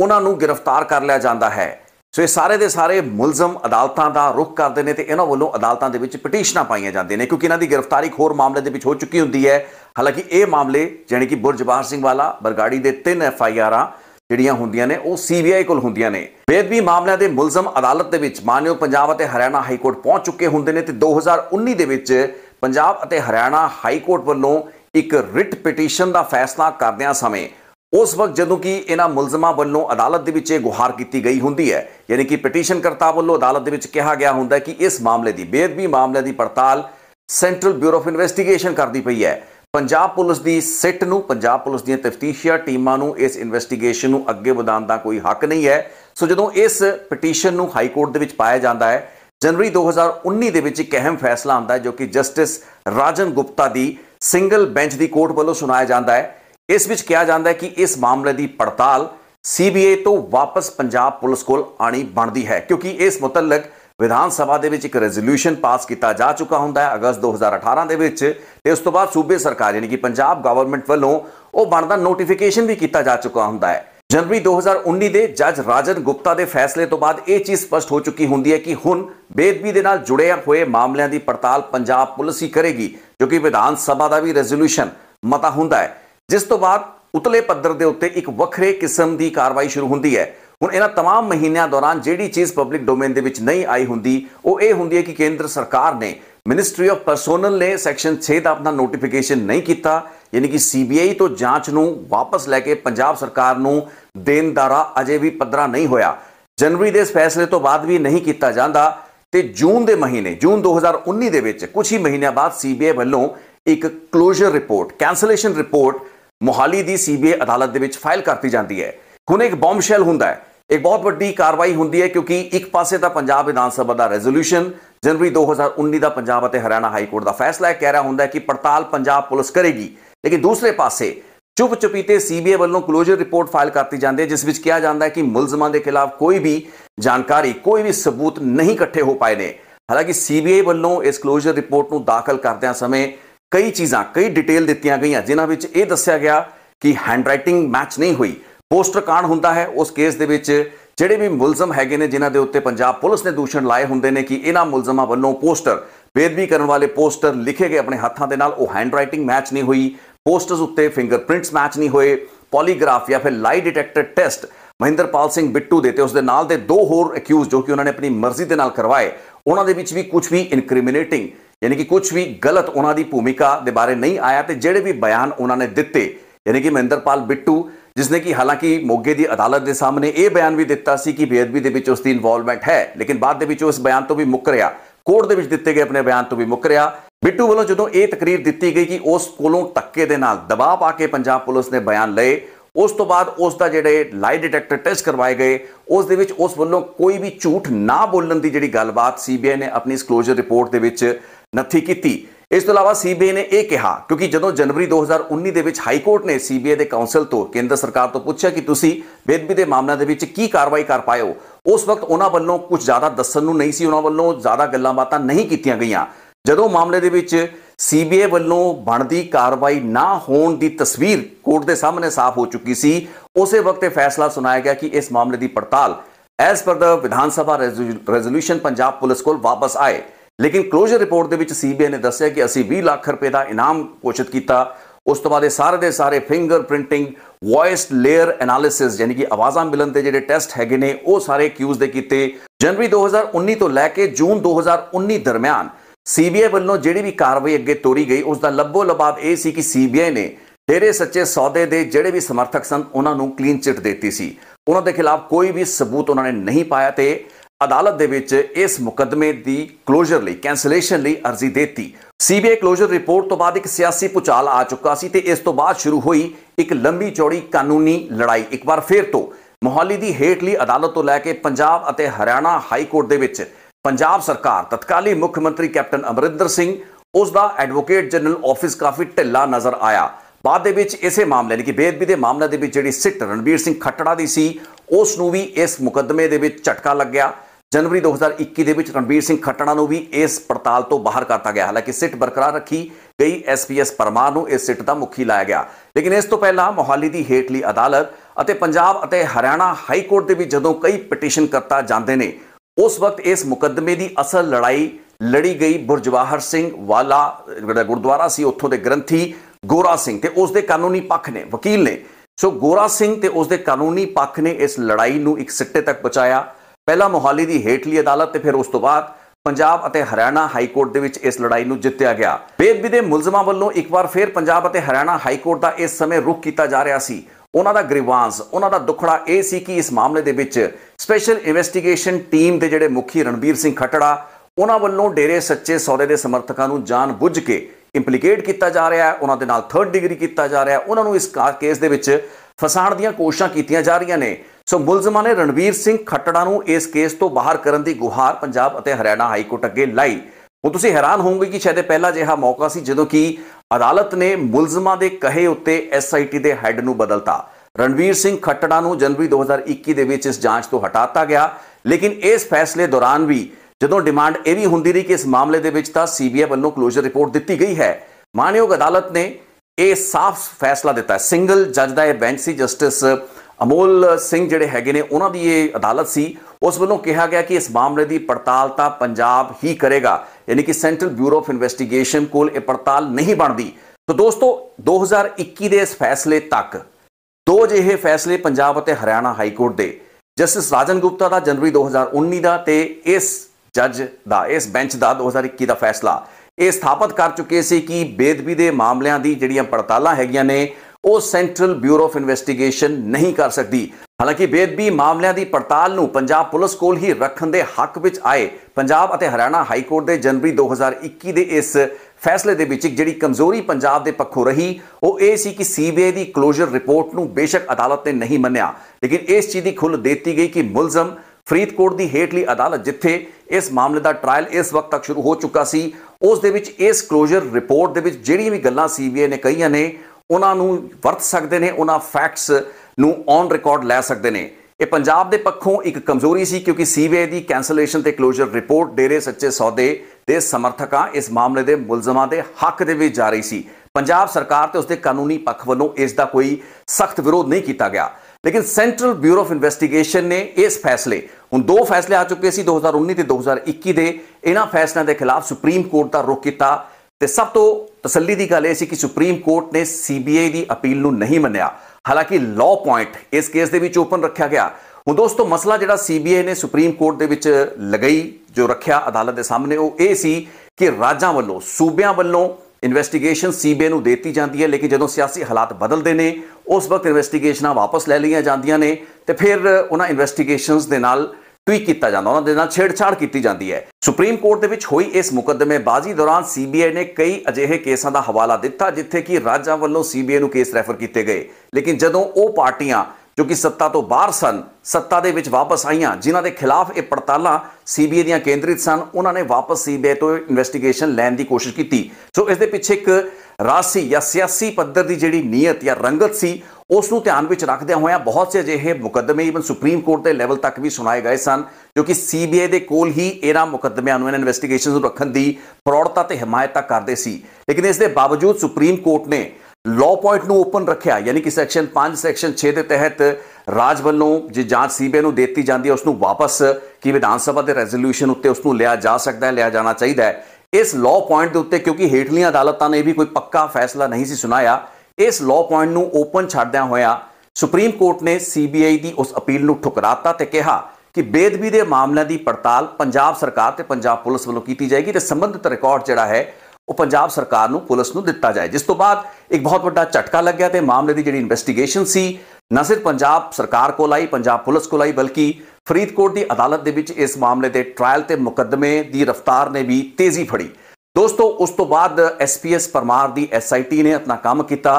ਉਹਨਾਂ ਨੂੰ ਗ੍ਰਿਫਤਾਰ ਕਰ ਲਿਆ ਜਾਂਦਾ ਹੈ ਸੋ ਇਹ ਸਾਰੇ ਦੇ ਸਾਰੇ ਮੁਲਜ਼ਮ ਅਦਾਲਤਾਂ ਦਾ ਰੁਖ ਕਰਦੇ ਨੇ ਤੇ ਇਹਨਾਂ ਵੱਲੋਂ ਅਦਾਲਤਾਂ ਦੇ ਵਿੱਚ ਪਟੀਸ਼ਨਾਂ ਪਾਈਆਂ ਜਾਂਦੀਆਂ ਨੇ ਕਿਉਂਕਿ ਇਹਨਾਂ ਦੀ ਗ੍ਰਿਫਤਾਰੀ ਖੋਰ ਮਾਮਲੇ ਦੇ ਵਿੱਚ ਹੋ ਚੁੱਕੀ ਹੁੰਦੀ ਹੈ ਹਾਲਾਂਕਿ ਇਹ ਮਾਮਲੇ ਜਾਨੀ ਕਿ ਬੁਰਜਬਾਰ ਸਿੰਘ ਵਾਲਾ ਬਰਗਾੜੀ ਦੇ ਤਿੰਨ ਐਫ ਆਈ ਆਰਾਂ ਜਿਹੜੀਆਂ ਹੁੰਦੀਆਂ ਨੇ ਉਹ ਸੀਬੀਆਈ ਕੋਲ ਹੁੰਦੀਆਂ ਨੇ ਬੇਦਬੀ ਮਾਮਲਿਆਂ ਦੇ ਮੁਲਜ਼ਮ ਅਦਾਲਤ ਦੇ ਵਿੱਚ ਮਾਨਯੋਗ ਪੰਜਾਬ ਅਤੇ ਹਰਿਆਣਾ ਹਾਈ ਕੋਰਟ ਪਹੁੰਚ ਚੁੱਕੇ ਹੁੰਦੇ ਨੇ ਤੇ 2019 ਦੇ ਵਿੱਚ ਪੰਜਾਬ ਅਤੇ ਹਰਿਆਣਾ ਹਾਈ ਕੋਰਟ ਵੱਲੋਂ ਇੱਕ ਰਿਟ ਪਟੀਸ਼ਨ ਦਾ ਫੈਸਲਾ ਕਰਦਿਆਂ ਸਮੇਂ ਉਸ ਵਕਤ ਜਦੋਂ ਕਿ ਇਹਨਾਂ ਮੁਲਜ਼ਮਾਂ ਵੱਲੋਂ ਅਦਾਲਤ ਦੇ ਵਿੱਚ ਇਹ ਗੁਹਾਰ ਕੀਤੀ ਗਈ ਹੁੰਦੀ ਹੈ ਯਾਨੀ ਕਿ ਪਟੀਸ਼ਨ ਕਰਤਾ ਵੱਲੋਂ ਅਦਾਲਤ ਦੇ ਵਿੱਚ ਕਿਹਾ ਗਿਆ ਹੁੰਦਾ ਕਿ ਇਸ ਮਾਮਲੇ ਦੀ ਬੇਅਦਬੀ ਮਾਮਲੇ ਦੀ ਪੜਤਾਲ ਸੈਂਟਰਲ ਬਿਊਰੋ ਆਫ ਇਨਵੈਸਟੀਗੇਸ਼ਨ ਕਰਦੀ ਪਈ ਹੈ ਪੰਜਾਬ ਪੁਲਿਸ ਦੀ ਸਿੱਟ ਨੂੰ ਪੰਜਾਬ ਪੁਲਿਸ ਦੀਆਂ ਤਫਤੀਸ਼ੀਆ ਟੀਮਾਂ ਨੂੰ ਇਸ ਇਨਵੈਸਟੀਗੇਸ਼ਨ ਨੂੰ ਅੱਗੇ ਵਧਾਉਣ ਦਾ ਕੋਈ ਹੱਕ ਨਹੀਂ ਹੈ ਸੋ ਜਦੋਂ ਇਸ ਪਟੀਸ਼ਨ ਨੂੰ ਹਾਈ ਕੋਰਟ ਦੇ ਵਿੱਚ ਪਾਇਆ ਜਾਂਦਾ ਹੈ ਜਨਵਰੀ 2019 ਦੇ ਵਿੱਚ ਇੱਕ ਅਹਿਮ ਫੈਸਲਾ ਆਉਂਦਾ ਹੈ ਜੋ ਕਿ ਜਸਟਿਸ ਰਾਜਨ ਗੁਪਤਾ ਦੀ ਸਿੰਗਲ ਬੈਂਚ ਦੀ ਕੋਰਟ ਵੱਲੋਂ ਸੁਣਾਇਆ ਜਾਂਦਾ ਹੈ ਇਸ ਵਿੱਚ ਕਿਹਾ ਜਾਂਦਾ ਹੈ ਕਿ ਇਸ ਮਾਮਲੇ ਦੀ ਪੜਤਾਲ ਸੀਬੀਆਈ ਤੋਂ ਵਾਪਸ ਪੰਜਾਬ ਪੁਲਿਸ ਕੋਲ ਆਣੀ ਬਣਦੀ ਹੈ ਕਿਉਂਕਿ ਇਸ ਮੁਤਲਕ ਵਿਧਾਨ ਸਭਾ ਦੇ ਵਿੱਚ ਇੱਕ ਰੈਜ਼ੋਲੂਸ਼ਨ ਪਾਸ ਕੀਤਾ ਜਾ ਚੁੱਕਾ ਹੁੰਦਾ ਹੈ ਅਗਸਤ 2018 ਦੇ ਵਿੱਚ ਤੇ ਉਸ ਤੋਂ ਬਾਅਦ ਸੂਬੇ ਸਰਕਾਰ ਯਾਨੀ ਕਿ ਪੰਜਾਬ ਗਵਰਨਮੈਂਟ ਵੱਲੋਂ ਉਹ ਬਣਦਾ ਨੋਟੀਫਿਕੇਸ਼ਨ ਵੀ ਕੀਤਾ ਜਾ ਚੁੱਕਾ ਹੁੰਦਾ ਹੈ ਜਨਵਰੀ 2019 ਦੇ ਜੱਜ ਰਾਜਨ ਗੁਪਤਾ ਦੇ ਫੈਸਲੇ ਤੋਂ ਬਾਅਦ ਇਹ ਚੀਜ਼ ਸਪਸ਼ਟ ਹੋ ਚੁੱਕੀ ਹੁੰਦੀ ਹੈ ਕਿ ਹੁਣ ਬੇਦਬੀ ਦੇ ਨਾਲ ਜੁੜੇ ਹੋਏ ਮਾਮਲਿਆਂ ਦੀ ਪੜਤਾਲ ਪੰਜਾਬ ਪੁਲਿਸ ਹੀ ਕਰੇਗੀ ਜੋ ਕਿ ਵਿਧਾਨ ਸਭਾ ਦਾ ਵੀ ਰੈਜ਼ੋਲੂਸ਼ਨ ਮਤਾ ਹੁੰਦਾ ਹੈ ਜਿਸ ਤੋਂ ਬਾਅਦ ਉਤਲੇ ਪੱਧਰ ਦੇ ਉੱਤੇ ਇੱਕ ਵੱਖਰੇ ਕਿਸਮ ਦੀ ਕਾਰਵਾਈ ਸ਼ੁਰੂ ਹੁੰਦੀ ਹੈ ਹੁਣ ਇਹਨਾਂ तमाम ਮਹੀਨਿਆਂ ਦੌਰਾਨ ਜਿਹੜੀ ਚੀਜ਼ ਪਬਲਿਕ ਡੋਮੇਨ ਦੇ ਵਿੱਚ ਨਹੀਂ ਆਈ ਹੁੰਦੀ ਉਹ ਇਹ ਹੁੰਦੀ ਹੈ ਕਿ ਕੇਂਦਰ ਸਰਕਾਰ ਨੇ ਮਿਨਿਸਟਰੀ ਆਫ ਪਰਸੋਨਲ ਨੇ ਸੈਕਸ਼ਨ 6 ਦਾ ਆਪਣਾ ਨੋਟੀਫਿਕੇਸ਼ਨ ਨਹੀਂ ਕੀਤਾ ਯਾਨੀ ਕਿ ਸੀਬੀਆਈ ਤੋਂ ਜਾਂਚ ਨੂੰ ਵਾਪਸ ਲੈ ਕੇ ਪੰਜਾਬ ਸਰਕਾਰ ਨੂੰ ਦੇਣ ਦਾਰਾ ਅਜੇ ਵੀ ਪੱਧਰਾ ਨਹੀਂ ਹੋਇਆ ਜਨਵਰੀ ਦੇ ਇਸ ਫੈਸਲੇ ਤੋਂ ਬਾਅਦ ਵੀ ਨਹੀਂ ਕੀਤਾ ਜਾਂਦਾ ਤੇ ਜੂਨ ਦੇ ਮਹੀਨੇ ਜੂਨ 2019 ਦੇ ਵਿੱਚ ਕੁਝ ਹੀ ਮਹੀਨਿਆਂ ਬਾਅਦ ਸੀਬੀਆਈ ਵੱਲੋਂ ਇੱਕ closure report cancellation report Mohali ਦੀ ਸੀਬੀਆਈ ਅਦਾਲਤ ਦੇ ਵਿੱਚ ਫਾਈਲ ਕਰਤੀ ਜਾਂਦੀ ਹੈ ਹੁਣ ਇੱਕ ਸ਼ੈਲ ਹੁੰਦਾ ਹੈ ਇੱਕ ਬਹੁਤ ਵੱਡੀ ਕਾਰਵਾਈ ਹੁੰਦੀ ਹੈ ਕਿਉਂਕਿ ਇੱਕ ਪਾਸੇ ਤਾਂ ਪੰਜਾਬ ਵਿਧਾਨ ਸਭਾ ਦਾ ਰੈਜ਼ੋਲੂਸ਼ਨ ਜਨਵਰੀ 2019 ਦਾ ਪੰਜਾਬ ਅਤੇ ਹਰਿਆਣਾ ਹਾਈ ਕੋਰਟ ਦਾ ਫੈਸਲਾ ਕਹਿ ਰਿਹਾ ਹੁੰਦਾ ਹੈ ਕਿ ਪੜਤਾਲ ਪੰਜਾਬ ਪੁਲਿਸ ਕਰੇਗੀ ਲੇਕਿਨ ਦੂਸਰੇ ਪਾਸੇ ਚੁੱਪ ਚੁਪੀਤੇ ਸੀਬੀਆਈ ਵੱਲੋਂ ਕਲੋਜ਼ਰ ਰਿਪੋਰਟ ਫਾਈਲ ਕਰਤੀ ਜਾਂਦੀ ਹੈ ਜਿਸ ਵਿੱਚ ਕਿਹਾ ਜਾਂਦਾ ਹੈ ਕਿ ਮੁਲਜ਼ਮਾਂ ਦੇ ਖਿਲਾਫ ਕੋਈ ਵੀ ਜਾਣਕਾਰੀ ਕੋਈ ਵੀ ਸਬੂਤ ਨਹੀਂ ਇਕੱਠੇ ਹੋ ਪਾਏ ਨੇ ਹਾਲਾਂਕਿ ਸੀਬੀਆਈ ਵੱਲੋਂ ਇਸ ਕਲੋਜ਼ਰ ਰਿਪੋਰਟ ਨੂੰ ਦਾਖਲ ਕਰਦਿਆਂ ਸਮੇਂ ਕਈ ਚੀਜ਼ਾਂ ਕਈ ਡਿਟੇਲ ਦਿੱਤੀਆਂ ਗਈਆਂ ਜਿਨ੍ਹਾਂ ਵਿੱਚ ਇਹ ਦੱਸਿਆ ਗਿਆ ਕਿ ਹੈਂਡਰਾਈਟਿੰਗ ਮੈਚ ਨਹੀਂ ਹੋਈ ਪੋਸਟਰ ਕਾਂਡ ਹੁੰਦਾ ਹੈ ਉਸ ਕੇਸ ਦੇ ਵਿੱਚ ਜਿਹੜੇ ਵੀ ਮੁਲਜ਼ਮ ਹੈਗੇ ਨੇ ਜਿਨ੍ਹਾਂ ਦੇ ਉੱਤੇ ਪੰਜਾਬ ਪੁਲਿਸ ਨੇ ਦੂਸ਼ਣ ਲਾਏ ਹੁੰਦੇ ਨੇ ਕਿ ਇਹਨਾਂ ਮੁਲਜ਼ਮਾਂ ਵੱਲੋਂ ਪੋਸਟਰ ਬੇਦਬੀ ਕਰਨ ਵਾਲੇ ਪੋਸਟਰ ਲਿਖੇ ਗਏ ਆਪਣੇ ਹੱਥਾਂ ਦੇ ਨਾਲ ਉਹ ਹੈਂਡਰਾਈਟਿੰਗ ਮੈਚ ਨਹੀਂ ਹੋਈ ਪੋਸਟਰਸ ਉੱਤੇ ਫਿੰਗਰਪ੍ਰਿੰਟਸ ਮੈਚ ਨਹੀਂ ਹੋਏ ਪੋਲੀਗ੍ਰਾਫ ਜਾਂ ਫਿਰ lie detector test Mahinderpal Singh Bittu ਦੇ ਤੇ ਉਸ ਦੇ ਨਾਲ ਦੇ ਦੋ ਹੋਰ ਅਕਿਊਜ਼ ਜੋ ਕਿ ਉਹਨਾਂ ਨੇ ਆਪਣੀ ਮਰਜ਼ੀ ਦੇ ਨਾਲ ਕਰਵਾਏ ਉਹਨਾਂ ਦੇ ਵਿੱਚ ਵੀ ਕੁਝ ਵੀ ਇਨਕ੍ਰਿਮੀਨੇਟਿੰਗ ਯਾਨੀ ਕਿ ਕੁਝ ਵੀ ਗਲਤ ਉਹਨਾਂ ਦੀ ਭੂਮਿਕਾ ਦੇ ਬਾਰੇ ਨਹੀਂ ਆਇਆ ਤੇ ਜਿਹੜੇ ਵੀ ਬਿਆਨ ਉਹਨਾਂ ਨੇ ਦਿੱਤੇ ਯਾਨੀ ਕਿ ਮਹਿੰਦਰਪਾਲ ਬਿੱਟੂ ਜਿਸ ਨੇ ਕਿ ਹਾਲਾਂਕਿ ਮੋਗੇ ਦੀ ਅਦਾਲਤ ਦੇ ਸਾਹਮਣੇ ਇਹ ਬਿਆਨ ਵੀ ਦਿੱਤਾ ਸੀ ਕਿ ਬੇਅਦਬੀ ਦੇ ਵਿੱਚ ਉਸ ਦੀ ਇਨਵੋਲਵਮੈਂਟ ਹੈ ਲੇਕਿਨ ਬਾਅਦ ਦੇ ਵਿੱਚ ਉਸ ਬਿਆਨ ਤੋਂ ਵੀ ਮੁਕਰਿਆ ਕੋਰਟ ਦੇ ਵਿੱਚ ਦਿੱਤੇ ਗਏ ਆਪਣੇ ਬਿਆਨ ਤੋਂ ਵੀ ਮੁਕਰਿਆ ਬਿੱਟੂ ਵੱਲੋਂ ਜਦੋਂ ਇਹ ਤਕਰੀਰ ਦਿੱਤੀ ਗਈ ਕਿ ਉਸ ਕੋਲੋਂ ਟੱਕੇ ਦੇ ਨਾਲ ਦਬਾਅ ਪਾ ਕੇ ਪੰਜਾਬ ਪੁਲਿਸ ਨੇ ਬਿਆਨ ਲਏ ਉਸ ਤੋਂ ਬਾਅਦ ਉਸ ਦਾ ਜਿਹੜੇ ਲਾਈ ਡਿਟੈਕਟਰ ਟੈਸਟ ਕਰਵਾਏ ਗਏ ਉਸ ਦੇ ਵਿੱਚ ਉਸ ਵੱਲੋਂ ਕੋਈ ਵੀ ਝੂਠ ਨਾ ਬੋਲਣ ਦੀ ਜਿਹੜੀ ਗੱਲਬਾਤ ਸੀਬੀਆਈ ਨੇ ਆਪਣੀ ਡਿਸਕਲੋਜ਼ਰ ਰਿਪੋਰਟ ਦੇ ਵਿੱਚ ਨੱਥੀ ਕੀਤੀ ਇਸ ਤੋਂ ਇਲਾਵਾ ਸੀਬੀਆਈ ਨੇ ਇਹ ਕਿਹਾ ਕਿਉਂਕਿ ਜਦੋਂ ਜਨਵਰੀ 2019 ਦੇ ਵਿੱਚ ਹਾਈ ਕੋਰਟ ਨੇ ਸੀਬੀਆਈ ਦੇ ਕਾਉਂਸਲ ਤੋਂ ਕੇਂਦਰ ਸਰਕਾਰ ਤੋਂ ਪੁੱਛਿਆ ਕਿ ਤੁਸੀਂ ਬੇਦਬੀ ਦੇ ਮਾਮਲਿਆਂ ਦੇ ਵਿੱਚ ਕੀ ਕਾਰਵਾਈ ਕਰ ਪਾਏ ਹੋ ਉਸ ਵਕਤ ਉਹਨਾਂ ਵੱਲੋਂ ਕੁਝ ਜ਼ਿਆਦਾ ਦੱਸਣ ਨੂੰ ਨਹੀਂ ਸੀ ਉਹਨਾਂ ਵੱਲੋਂ ਜ਼ਿਆਦਾ ਗੱਲਾਂ ਬਾਤਾਂ ਨਹੀਂ ਕੀਤੀਆਂ ਗਈਆਂ ਜਦੋਂ ਮਾਮਲੇ ਦੇ ਵਿੱਚ ਸੀਬੀਆਈ ਵੱਲੋਂ ਬਣਦੀ ਕਾਰਵਾਈ ਨਾ ਹੋਣ ਦੀ ਤਸਵੀਰ ਕੋਰਟ ਦੇ ਸਾਹਮਣੇ ਸਾਫ਼ ਹੋ ਚੁੱਕੀ ਸੀ ਉਸੇ ਵਕਤ ਇਹ ਫੈਸਲਾ ਸੁਣਾਇਆ ਗਿਆ ਕਿ ਇਸ ਮਾਮਲੇ ਦੀ ਪੜਤਾਲ ਐਸ ਪਰ ਦਾ ਵਿਧਾਨ ਸਭਾ ਰੈਜ਼ੋਲੂਸ਼ਨ ਪੰਜਾਬ ਪੁਲਿਸ ਕੋਲ ਵਾਪਸ ਆਏ ਲੇਕਿਨ ਕਲੋਜ਼ਰ ਰਿਪੋਰਟ ਦੇ ਵਿੱਚ ਸੀਬੀਆਈ ਨੇ ਦੱਸਿਆ ਕਿ ਅਸੀਂ 20 ਲੱਖ ਰੁਪਏ ਦਾ ਇਨਾਮ ਘੋਸ਼ਿਤ ਕੀਤਾ ਉਸ ਤੋਂ ਬਾਅਦ ਇਹ ਸਾਰੇ ਦੇ ਸਾਰੇ finger printing voice layer analysis ਯਾਨੀ ਕਿ ਆਵਾਜ਼ਾਂ ਮਿਲਣ ਤੇ ਜਿਹੜੇ ਟੈਸਟ ਹੈਗੇ ਨੇ ਉਹ ਸਾਰੇ ਕਿਊਜ਼ ਦੇ ਕੀਤੇ ਜਨਵਰੀ 2019 ਤੋਂ ਲੈ ਕੇ ਜੂਨ 2019 ਦਰਮਿਆਨ ਸੀਬੀਆਈ ਵੱਲੋਂ ਜਿਹੜੀ ਵੀ ਕਾਰਵਾਈ ਅੱਗੇ ਤੋਰੀ ਗਈ ਉਸ ਦਾ ਲੱਭੋ ਲਬਾਬ ਇਹ ਸੀ ਕਿ ਸੀਬੀਆਈ ਨੇ ਡੇਰੇ ਸੱਚੇ ਸੌਦੇ ਦੇ ਜਿਹੜੇ ਵੀ ਸਮਰਥਕ ਸਨ ਉਹਨਾਂ ਨੂੰ ਕਲੀਨ ਚਿੱਟ ਦਿੱਤੀ ਸੀ ਉਹਨਾਂ ਦੇ ਖਿਲਾਫ ਕੋਈ ਵੀ ਸਬੂਤ ਉਹਨਾਂ ਨੇ ਨਹੀਂ ਪਾਇਆ ਤੇ ਅਦਾਲਤ ਦੇ ਵਿੱਚ ਇਸ ਮੁਕਦਮੇ ਦੀ ਕਲੋਜ਼ਰ ਲਈ ਕੈਂਸਲੇਸ਼ਨ ਲਈ ਅਰਜ਼ੀ ਦਿੱਤੀ ਸੀਬੀਆਈ ਕਲੋਜ਼ਰ ਰਿਪੋਰਟ ਤੋਂ ਬਾਅਦ ਇੱਕ ਸਿਆਸੀ ਪੁਚਾਲ ਆ ਚੁੱਕਾ ਸੀ ਤੇ ਇਸ ਤੋਂ ਬਾਅਦ ਸ਼ੁਰੂ ਹੋਈ ਇੱਕ ਲੰਬੀ ਚੌੜੀ ਕਾਨੂੰਨੀ ਲੜਾਈ ਇੱਕ ਵਾਰ ਫੇਰ ਤੋਂ ਮੋਹਾਲੀ ਦੀ ਹੇਠਲੀ ਅਦਾਲਤ ਤੋਂ ਲੈ ਕੇ ਪੰਜਾਬ ਅਤੇ ਹਰਿਆਣਾ ਹਾਈ ਕੋਰਟ ਦੇ ਵਿੱਚ ਪੰਜਾਬ ਸਰਕਾਰ ਤਤਕਾਲੀ ਮੁੱਖ ਮੰਤਰੀ ਕੈਪਟਨ ਅਮਰਿੰਦਰ ਸਿੰਘ ਉਸ ਦਾ ਐਡਵੋਕੇਟ ਜਨਰਲ ਆਫਿਸ ਕਾਫੀ ਢਿੱਲਾ ਨਜ਼ਰ ਆਇਆ ਬਾਅਦ ਦੇ ਵਿੱਚ ਇਸੇ ਮਾਮਲੇ ਨੇ ਕਿ ਬੇਦਬੀ ਦੇ ਮਾਮਲੇ ਦੇ ਵਿੱਚ ਜਿਹੜੀ ਸਿੱਟ ਰਣਵੀਰ ਸਿੰਘ ਖੱਟੜਾ ਦੀ ਸੀ ਉਸ ਨੂੰ ਵੀ ਇਸ ਮੁਕੱਦਮੇ ਦੇ ਵਿੱਚ ਝਟਕਾ ਲੱਗਿਆ ਜਨਵਰੀ 2021 ਦੇ ਵਿੱਚ ਰਣਵੀਰ ਸਿੰਘ ਖੱਟੜਾ ਨੂੰ ਵੀ ਇਸ ਪੜਤਾਲ ਤੋਂ ਬਾਹਰ ਕਰਤਾ ਗਿਆ ਹਾਲਾਂਕਿ ਸਿੱਟ ਬਰਕਰਾਰ ਰੱਖੀ ਗਈ ਐਸਪੀਐਸ ਪਰਮਾਰ ਨੂੰ ਇਸ ਸਿੱਟ ਦਾ ਮੁਖੀ ਲਾਇਆ ਗਿਆ ਲੇਕਿਨ ਇਸ ਤੋਂ ਪਹਿਲਾਂ ਮੋਹਾਲੀ ਦੀ ਹੇਠਲੀ ਅਦਾਲਤ ਅਤੇ ਪੰਜਾਬ ਅਤੇ ਹਰਿਆਣਾ ਹਾਈ ਕੋਰਟ ਦੇ ਵੀ ਜਦੋਂ ਕਈ ਪਟੀਸ਼ਨ ਕਰਤਾ ਜਾਂਦੇ ਨੇ ਉਸ ਵਕਤ ਇਸ ਮੁਕੱਦਮੇ ਦੀ ਅਸਲ ਲੜਾਈ ਲੜੀ ਗਈ ਬੁਰਜਵਾਹਰ ਸਿੰਘ ਵਾਲਾ ਜਿਹੜਾ ਗੁਰਦੁਆਰਾ ਸੀ ਉੱਥੋਂ ਦੇ ਗ੍ਰੰਥੀ ਗੋਰਾ ਸਿੰਘ ਤੇ ਉਸ ਦੇ ਕਾਨੂੰਨੀ ਪੱਖ ਨੇ ਵਕੀਲ ਨੇ ਸੋ ਗੋਰਾ ਸਿੰਘ ਤੇ ਉਸ ਦੇ ਕਾਨੂੰਨੀ ਪੱਖ ਨੇ ਇਸ ਲੜਾਈ ਨੂੰ ਇੱਕ ਸਿੱਟੇ ਤੱਕ ਪਹੁੰਚਾਇਆ ਪਹਿਲਾਂ ਮੋਹਾਲੀ ਦੀ ਹੇਠਲੀ ਅਦਾਲਤ ਤੇ ਫਿਰ ਉਸ ਤੋਂ ਬਾਅਦ ਪੰਜਾਬ ਅਤੇ ਹਰਿਆਣਾ ਹਾਈ ਕੋਰਟ ਦੇ ਵਿੱਚ ਇਸ ਲੜਾਈ ਨੂੰ ਜਿੱਤਿਆ ਗਿਆ ਬੇਦਬੀ ਦੇ ਮੁਲਜ਼ਮਾਂ ਵੱਲੋਂ ਇੱਕ ਵਾਰ ਫਿਰ ਪੰਜਾਬ ਅਤੇ ਹਰਿਆਣਾ ਹਾਈ ਕੋਰਟ ਦਾ ਇਸ ਸਮੇਂ ਰੁਖ ਕੀਤਾ ਜਾ ਰਿਹਾ ਸੀ ਉਹਨਾਂ ਦਾ ਗ੍ਰੀਵਾਂਸ ਉਹਨਾਂ ਦਾ ਦੁਖੜਾ ਇਹ ਸੀ ਕਿ ਇਸ ਮਾਮਲੇ ਦੇ ਵਿੱਚ ਸਪੈਸ਼ਲ ਇਨਵੈਸਟੀਗੇਸ਼ਨ ਟੀਮ ਦੇ ਜਿਹੜੇ ਮੁਖੀ ਰਣਬੀਰ ਸਿੰਘ ਖਟੜਾ ਉਹਨਾਂ ਵੱਲੋਂ ਡੇਰੇ ਸੱਚੇ ਸੌਦੇ ਦੇ ਸਮਰਥਕਾਂ ਨੂੰ ਜਾਣ ਬੁੱਝ ਕੇ ਇੰਪਲੀਕੇਟ ਕੀਤਾ ਜਾ ਰਿਹਾ ਹੈ ਉਹਨਾਂ ਦੇ ਨਾਲ ਥਰਡ ਡਿਗਰੀ ਕੀਤਾ ਜਾ ਰਿਹਾ ਹੈ ਉਹਨਾਂ ਨੂੰ ਇਸ ਕੇਸ ਦੇ ਵਿੱਚ ਫਸਾਣ ਦੀਆਂ ਕੋਸ਼ਿਸ਼ਾਂ ਕੀਤੀਆਂ ਜਾ ਰਹੀਆਂ ਨੇ ਸੋ ਮੁਲਜ਼ਮਾਂ ਨੇ ਰਣਵੀਰ ਸਿੰਘ ਖੱਟੜਾ ਨੂੰ ਇਸ ਕੇਸ ਤੋਂ ਬਾਹਰ ਕਰਨ ਦੀ ਗੁਹਾਰ ਪੰਜਾਬ ਅਤੇ ਹਰਿਆਣਾ ਹਾਈ ਕੋਰਟ ਅੱਗੇ ਲਾਈ ਉਹ ਤੁਸੀਂ ਹੈਰਾਨ ਹੋਵੋਗੇ ਕਿ ਸ਼ਾਇਦ ਪਹਿਲਾ ਜਿਹਾ ਮੌਕਾ ਸੀ ਜਦੋਂ ਕਿ ਅਦਾਲਤ ਨੇ ਮੁਲਜ਼ਮਾਂ ਦੇ ਕਹੇ ਉੱਤੇ ਐਸਆਈਟੀ ਦੇ ਹੈੱਡ ਨੂੰ ਬਦਲਤਾ ਰਣਵੀਰ ਸਿੰਘ ਖੱਟੜਾ ਨੂੰ ਜਨਵਰੀ 2021 ਦੇ ਵਿੱਚ ਇਸ ਜਾਂਚ ਤੋਂ ਹਟਾਤਾ ਗਿਆ ਲੇਕਿਨ ਇਸ ਫੈਸਲੇ ਦੌਰਾਨ ਵੀ ਜਦੋਂ ਡਿਮਾਂਡ ਇਹ ਵੀ ਹੁੰਦੀ ਰਹੀ ਕਿ ਇਸ ਮਾਮਲੇ ਦੇ ਵਿੱਚ ਤਾਂ ਸੀਬੀਆਈ ਵੱਲੋਂ ਕਲੋਜ਼ਰ ਰਿਪੋਰਟ ਦਿੱਤੀ ਗਈ ਹੈ ਮਾਨਯੋਗ ਅਦਾਲਤ ਨੇ ਇਹ ਸਾਫ਼ ਫੈਸਲਾ ਦਿੱਤਾ ਸਿੰਗਲ ਜੱਜ ਦਾ ਇਹ ਬੈਂਚ ਸੀ ਜਸਟਿਸ ਅਮੋਲ ਸਿੰਘ ਜਿਹੜੇ ਹੈਗੇ ਨੇ ਉਹਨਾਂ ਦੀ ਇਹ ਅਦਾਲਤ ਸੀ ਉਸ ਵੱਲੋਂ ਕਿਹਾ ਗਿਆ ਕਿ ਇਸ ਮਾਮਲੇ ਦੀ ਪੜਤਾਲ ਤਾਂ ਪੰਜਾਬ ਹੀ ਕਰੇਗਾ ਯਾਨੀ ਕਿ ਸੈਂਟਰਲ ਬਿਊਰੋ ਆਫ ਇਨਵੈਸਟੀਗੇਸ਼ਨ ਕੋਲ ਇਹ ਪੜਤਾਲ ਨਹੀਂ ਬਣਦੀ ਤਾਂ ਦੋਸਤੋ 2021 ਦੇ ਇਸ ਫੈਸਲੇ ਤੱਕ ਦੋ ਜਿਹੇ ਫੈਸਲੇ ਪੰਜਾਬ ਅਤੇ ਹਰਿਆਣਾ ਹਾਈ ਕੋਰਟ ਦੇ ਜਸਟਿਸ ਰਾਜਨ ਗੁਪਤਾ ਦਾ ਜਨਵਰੀ 2019 ਦਾ ਤੇ ਇਸ ਜੱਜ ਦਾ ਇਸ ਬੈਂਚ ਦਾ 2021 ਦਾ ਫੈਸਲਾ ਇਹ ਸਥਾਪਿਤ ਕਰ ਚੁੱਕੇ ਸੀ ਕਿ ਬੇਦਬੀ ਦੇ ਮਾਮਲਿਆਂ ਦੀ ਜਿਹੜੀਆਂ ਪੜਤਾਲਾਂ ਹੈਗੀਆਂ ਨੇ ਉਹ ਸੈਂਟਰਲ ਬਿਊਰੋ ਆਫ ਇਨਵੈਸਟੀਗੇਸ਼ਨ ਨਹੀਂ ਕਰ ਸਕਦੀ ਹਾਲਾਂਕਿ ਬੇਦਬੀ ਮਾਮਲਿਆਂ ਦੀ ਪੜਤਾਲ ਨੂੰ ਪੰਜਾਬ ਪੁਲਿਸ ਕੋਲ ਹੀ ਰੱਖਣ ਦੇ ਹੱਕ ਵਿੱਚ ਆਏ ਪੰਜਾਬ ਅਤੇ ਹਰਿਆਣਾ ਹਾਈ ਕੋਰਟ ਦੇ ਜਨਵਰੀ 2021 ਦੇ ਇਸ ਫੈਸਲੇ ਦੇ ਵਿੱਚ ਜਿਹੜੀ ਕਮਜ਼ੋਰੀ ਪੰਜਾਬ ਦੇ ਪੱਖੋਂ ਰਹੀ ਉਹ ਇਹ ਸੀ ਕਿ ਸੀਬੀਆਈ ਦੀ ਕਲੋਜ਼ਰ ਰਿਪੋਰਟ ਨੂੰ ਬੇਸ਼ੱਕ ਅਦਾਲਤ ਨੇ ਨਹੀਂ ਮੰਨਿਆ ਲੇਕਿਨ ਇਸ ਚੀਜ਼ ਦੀ ਖੁੱਲ੍ਹ ਦਿੱਤੀ ਗਈ ਕਿ ਮੁਲਜ਼ਮ ਫਰੀਦਕੋਟ ਦੀ ਹੇਠਲੀ ਅਦਾਲਤ ਜਿੱਥੇ ਇਸ ਮਾਮਲੇ ਦਾ ਟ੍ਰਾਇਲ ਇਸ ਵਕਤ ਤੱਕ ਸ਼ੁਰੂ ਹੋ ਚੁੱਕਾ ਸੀ ਉਸ ਦੇ ਵਿੱਚ ਇਸ ਕਲੋਜ਼ਰ ਰਿਪੋਰਟ ਦੇ ਵਿੱਚ ਜਿਹੜੀਆਂ ਵੀ ਗੱਲਾਂ ਸੀਬੀਆਈ ਨੇ ਕਹੀਆਂ ਨੇ ਉਹਨਾਂ ਨੂੰ ਵਰਤ ਸਕਦੇ ਨੇ ਉਹਨਾਂ ਫੈਕਟਸ ਨੂੰ ਔਨ ਰਿਕਾਰਡ ਲੈ ਸਕਦੇ ਨੇ ਇਹ ਪੰਜਾਬ ਦੇ ਪੱਖੋਂ ਇੱਕ ਕਮਜ਼ੋਰੀ ਸੀ ਕਿਉਂਕਿ ਸੀਬੀਆਈ ਦੀ ਕੈਨਸਲੇਸ਼ਨ ਤੇ ਕਲੋਜ਼ਰ ਰਿਪੋਰਟ ਡੇਰੇ ਸੱਚੇ ਸੌਦੇ ਦੇ ਸਮਰਥਕਾਂ ਇਸ ਮਾਮਲੇ ਦੇ ਮੁਲਜ਼ਮਾਂ ਦੇ ਹੱਕ ਦੇ ਵਿੱਚ ਜਾ ਰਹੀ ਸੀ ਪੰਜਾਬ ਸਰਕਾਰ ਤੇ ਉਸਦੇ ਕਾਨੂੰਨੀ ਪੱਖ ਵੱਲੋਂ ਇਸ ਦਾ ਕੋਈ ਸਖਤ ਵਿਰੋਧ ਨਹੀਂ ਕੀਤਾ ਗਿਆ ਲੇਕਿਨ ਸੈਂਟਰਲ ਬਿਊਰੋ ਆਫ ਇਨਵੈਸਟੀਗੇਸ਼ਨ ਨੇ ਇਸ ਫੈਸਲੇ ਹੁਣ ਦੋ ਫੈਸਲੇ ਆ ਚੁੱਕੇ ਸੀ 2019 ਤੇ 2021 ਦੇ ਇਹਨਾਂ ਫੈਸਲਿਆਂ ਦੇ ਖਿਲਾਫ ਸੁਪਰੀਮ ਕੋਰਟ ਦਾ ਰੁਖ ਕੀਤਾ ਤੇ ਸਭ ਤੋਂ ਤਸੱਲੀ ਦੀ ਗੱਲ ਇਹ ਸੀ ਕਿ ਸੁਪਰੀਮ ਕੋਰਟ ਨੇ ਸੀਬੀਆਈ ਦੀ ਅਪੀਲ ਨੂੰ ਨਹੀਂ ਮੰਨਿਆ ਹਾਲਾਂਕਿ ਲਾਅ ਪੁਆਇੰਟ ਇਸ ਕੇਸ ਦੇ ਵਿੱਚ ਓਪਨ ਰੱਖਿਆ ਗਿਆ ਹੁਣ ਦੋਸਤੋ ਮਸਲਾ ਜਿਹੜਾ ਸੀਬੀਆਈ ਨੇ ਸੁਪਰੀਮ ਕੋਰਟ ਦੇ ਵਿੱਚ ਲਗਾਈ ਜੋ ਰੱਖਿਆ ਅਦਾਲਤ ਦੇ ਸਾਹਮਣੇ ਉਹ ਇਹ ਸੀ ਕਿ ਰਾਜਾਂ ਵੱਲੋਂ ਸੂਬਿਆਂ ਵੱਲੋਂ ਇਨਵੈਸਟੀਗੇਸ਼ਨ ਸੀਬੀਆਈ ਨੂੰ ਦਿੱਤੀ ਜਾਂਦੀ ਹੈ ਲੇਕਿਨ ਜਦੋਂ ਸਿਆਸੀ ਹਾਲਾਤ ਬਦਲਦੇ ਨੇ ਉਸ ਵਕਤ ਇਨਵੈਸਟੀਗੇਸ਼ਨਾਂ ਵਾਪਸ ਲੈ ਲਈਆਂ ਜਾਂਦੀਆਂ ਨੇ ਤੇ ਫਿਰ ਉਹਨਾਂ ਇਨਵੈਸਟੀਗੇਸ਼ਨਸ ਦੇ ਨਾਲ ਟਵੀਕ ਕੀਤਾ ਜਾਂਦਾ ਉਹਨਾਂ ਦੇ ਨਾਲ ਛੇੜਛਾੜ ਕੀਤੀ ਜਾਂਦੀ ਹੈ ਸੁਪਰੀਮ ਕੋਰਟ ਦੇ ਵਿੱਚ ਹੋਈ ਇਸ ਬਾਜ਼ੀ ਦੌਰਾਨ ਸੀਬੀਆਈ ਨੇ ਕਈ ਅਜਿਹੇ ਕੇਸਾਂ ਦਾ ਹਵਾਲਾ ਦਿੱਤਾ ਜਿੱਥੇ ਕਿ ਰਾਜਾਂ ਵੱਲੋਂ ਸੀਬੀਆਈ ਨੂੰ ਕੇਸ ਰੈਫਰ ਕੀਤੇ ਗਏ ਲੇਕਿਨ ਜਦੋਂ ਉਹ ਪਾਰਟੀਆਂ ਜੋ ਕਿ ਸੱਤਾ ਤੋਂ ਬਾਹਰ ਸਨ ਸੱਤਾ ਦੇ ਵਿੱਚ ਵਾਪਸ ਆਈਆਂ ਜਿਨ੍ਹਾਂ ਦੇ ਖਿਲਾਫ ਇਹ ਪੜਤਾਲਾਂ ਸੀਬੀਆਈ ਦੀਆਂ ਕੇਂਦਰਿਤ ਸਨ ਉਹਨਾਂ ਨੇ ਵਾਪਸ ਸੀਬੀਆਈ ਤੋਂ ਇਨਵੈਸਟੀਗੇਸ਼ਨ ਲੈਣ ਦੀ ਕੋਸ਼ਿਸ਼ ਕੀਤੀ ਸੋ ਇਸ ਦੇ ਪਿੱਛੇ ਇੱਕ ਰਾਸੀ ਜਾਂ ਸਿਆਸੀ ਪੱਧਰ ਦੀ ਜਿਹੜੀ ਨੀਅਤ ਜਾਂ ਰੰਗਤ ਸੀ ਉਸ ਨੂੰ ਧਿਆਨ ਵਿੱਚ ਰੱਖਦਿਆਂ ਹੋਇਆਂ ਬਹੁਤ ਸੇ ਅਜਿਹੇ ਮੁਕੱਦਮੇ ਇਵਨ ਸੁਪਰੀਮ ਕੋਰਟ ਦੇ ਲੈਵਲ ਤੱਕ ਵੀ ਸੁਣਾਏ ਗਏ ਸਨ ਜੋ ਕਿ ਸੀਬੀਆਈ ਦੇ ਕੋਲ ਹੀ ਇਹਨਾਂ ਮੁਕੱਦਮਿਆਂ ਨੂੰ ਇਹਨਾਂ ਇਨਵੈਸਟੀਗੇਸ਼ਨ ਨੂੰ ਰੱਖਣ ਦੀ ਪ੍ਰੌੜਤਾ ਤੇ ਹਮਾਇਤ ਕਰਦੇ ਸੀ ਲੇਕਿਨ ਇਸ ਦੇ ਬਾਵਜੂਦ ਸੁਪਰੀਮ ਕੋਰਟ ਨੇ ਲਾਅ ਪੁਆਇੰਟ ਨੂੰ ਓਪਨ ਰੱਖਿਆ ਯਾਨੀ ਕਿ ਸੈਕਸ਼ਨ 5 ਸੈਕਸ਼ਨ 6 ਦੇ ਤਹਿਤ ਰਾਜ ਵੱਲੋਂ ਜੇ ਜਾਂਚ ਸੀਬੀ ਨੂੰ ਦਿੱਤੀ ਜਾਂਦੀ ਹੈ ਉਸ ਨੂੰ ਵਾਪਸ ਕੀ ਵਿਧਾਨ ਸਭਾ ਦੇ ਰੈਜ਼ੋਲੂਸ਼ਨ ਉੱਤੇ ਉਸ ਨੂੰ ਲਿਆ ਜਾ ਸਕਦਾ ਹੈ ਲਿਆ ਜਾਣਾ ਚਾਹੀਦਾ ਹੈ ਇਸ ਲਾਅ ਪੁਆਇੰਟ ਦੇ ਉੱਤੇ ਕਿਉਂਕਿ ਹੇਠਲੀਆਂ ਅਦਾਲਤਾਂ ਨੇ ਵੀ ਕੋਈ ਪੱਕਾ ਫੈਸਲਾ ਨਹੀਂ ਸੀ ਸੁਣਾਇਆ ਇਸ ਲਾਅ ਪੁਆਇੰਟ ਨੂੰ ਓਪਨ ਛੱਡਦਿਆਂ ਹੋਇਆ ਸੁਪਰੀਮ ਕੋਰਟ ਨੇ ਸੀਬੀਆਈ ਦੀ ਉਸ ਅਪੀਲ ਨੂੰ ਠੁਕਰਾਤਾ ਤੇ ਕਿਹਾ ਕਿ ਬੇਦਬੀ ਦੇ ਮਾਮਲਿਆਂ ਦੀ ਪੜਤਾਲ ਪੰਜਾਬ ਸਰਕਾਰ ਤੇ ਪੰਜਾਬ ਪੁਲਿਸ ਵੱਲੋਂ ਕੀਤੀ ਜਾਏਗੀ ਤੇ ਸੰਬੰਧਿਤ ਰਿਕਾਰਡ ਜਿਹੜਾ ਹੈ ਉਹ ਪੰਜਾਬ ਸਰਕਾਰ ਨੂੰ ਪੁਲਿਸ ਨੂੰ ਦਿੱਤਾ ਜਾਏ ਜਿਸ ਤੋਂ ਬਾਅਦ ਇੱਕ ਬਹੁਤ ਵੱਡਾ ਝਟਕਾ ਲੱਗਿਆ ਤੇ ਮਾਮਲੇ ਦੀ ਜਿਹੜੀ ਇਨਵੈਸਟੀਗੇਸ਼ਨ ਸੀ ਨਾ ਸਿਰਫ ਪੰਜਾਬ ਸਰਕਾਰ ਕੋਲ ਆਈ ਪੰਜਾਬ ਪੁਲਿਸ ਕੋਲ ਆਈ ਬਲਕਿ ਫਰੀਦਕੋਟ ਦੀ ਅਦਾਲਤ ਦੇ ਵਿੱਚ ਇਸ ਮਾਮਲੇ ਦੇ ਟ੍ਰਾਇਲ ਤੇ ਮੁਕੱਦਮੇ ਦੀ ਰਫ਼ਤਾਰ ਨੇ ਵੀ ਤੇਜ਼ੀ ਫੜੀ ਦੋਸਤੋ ਉਸ ਤੋਂ ਬਾਅਦ ਐਸਪੀਐਸ ਪਰਮਾਰ ਦੀ ਐਸਆਈਟੀ ਨੇ ਆਪਣਾ ਕੰਮ ਕੀਤਾ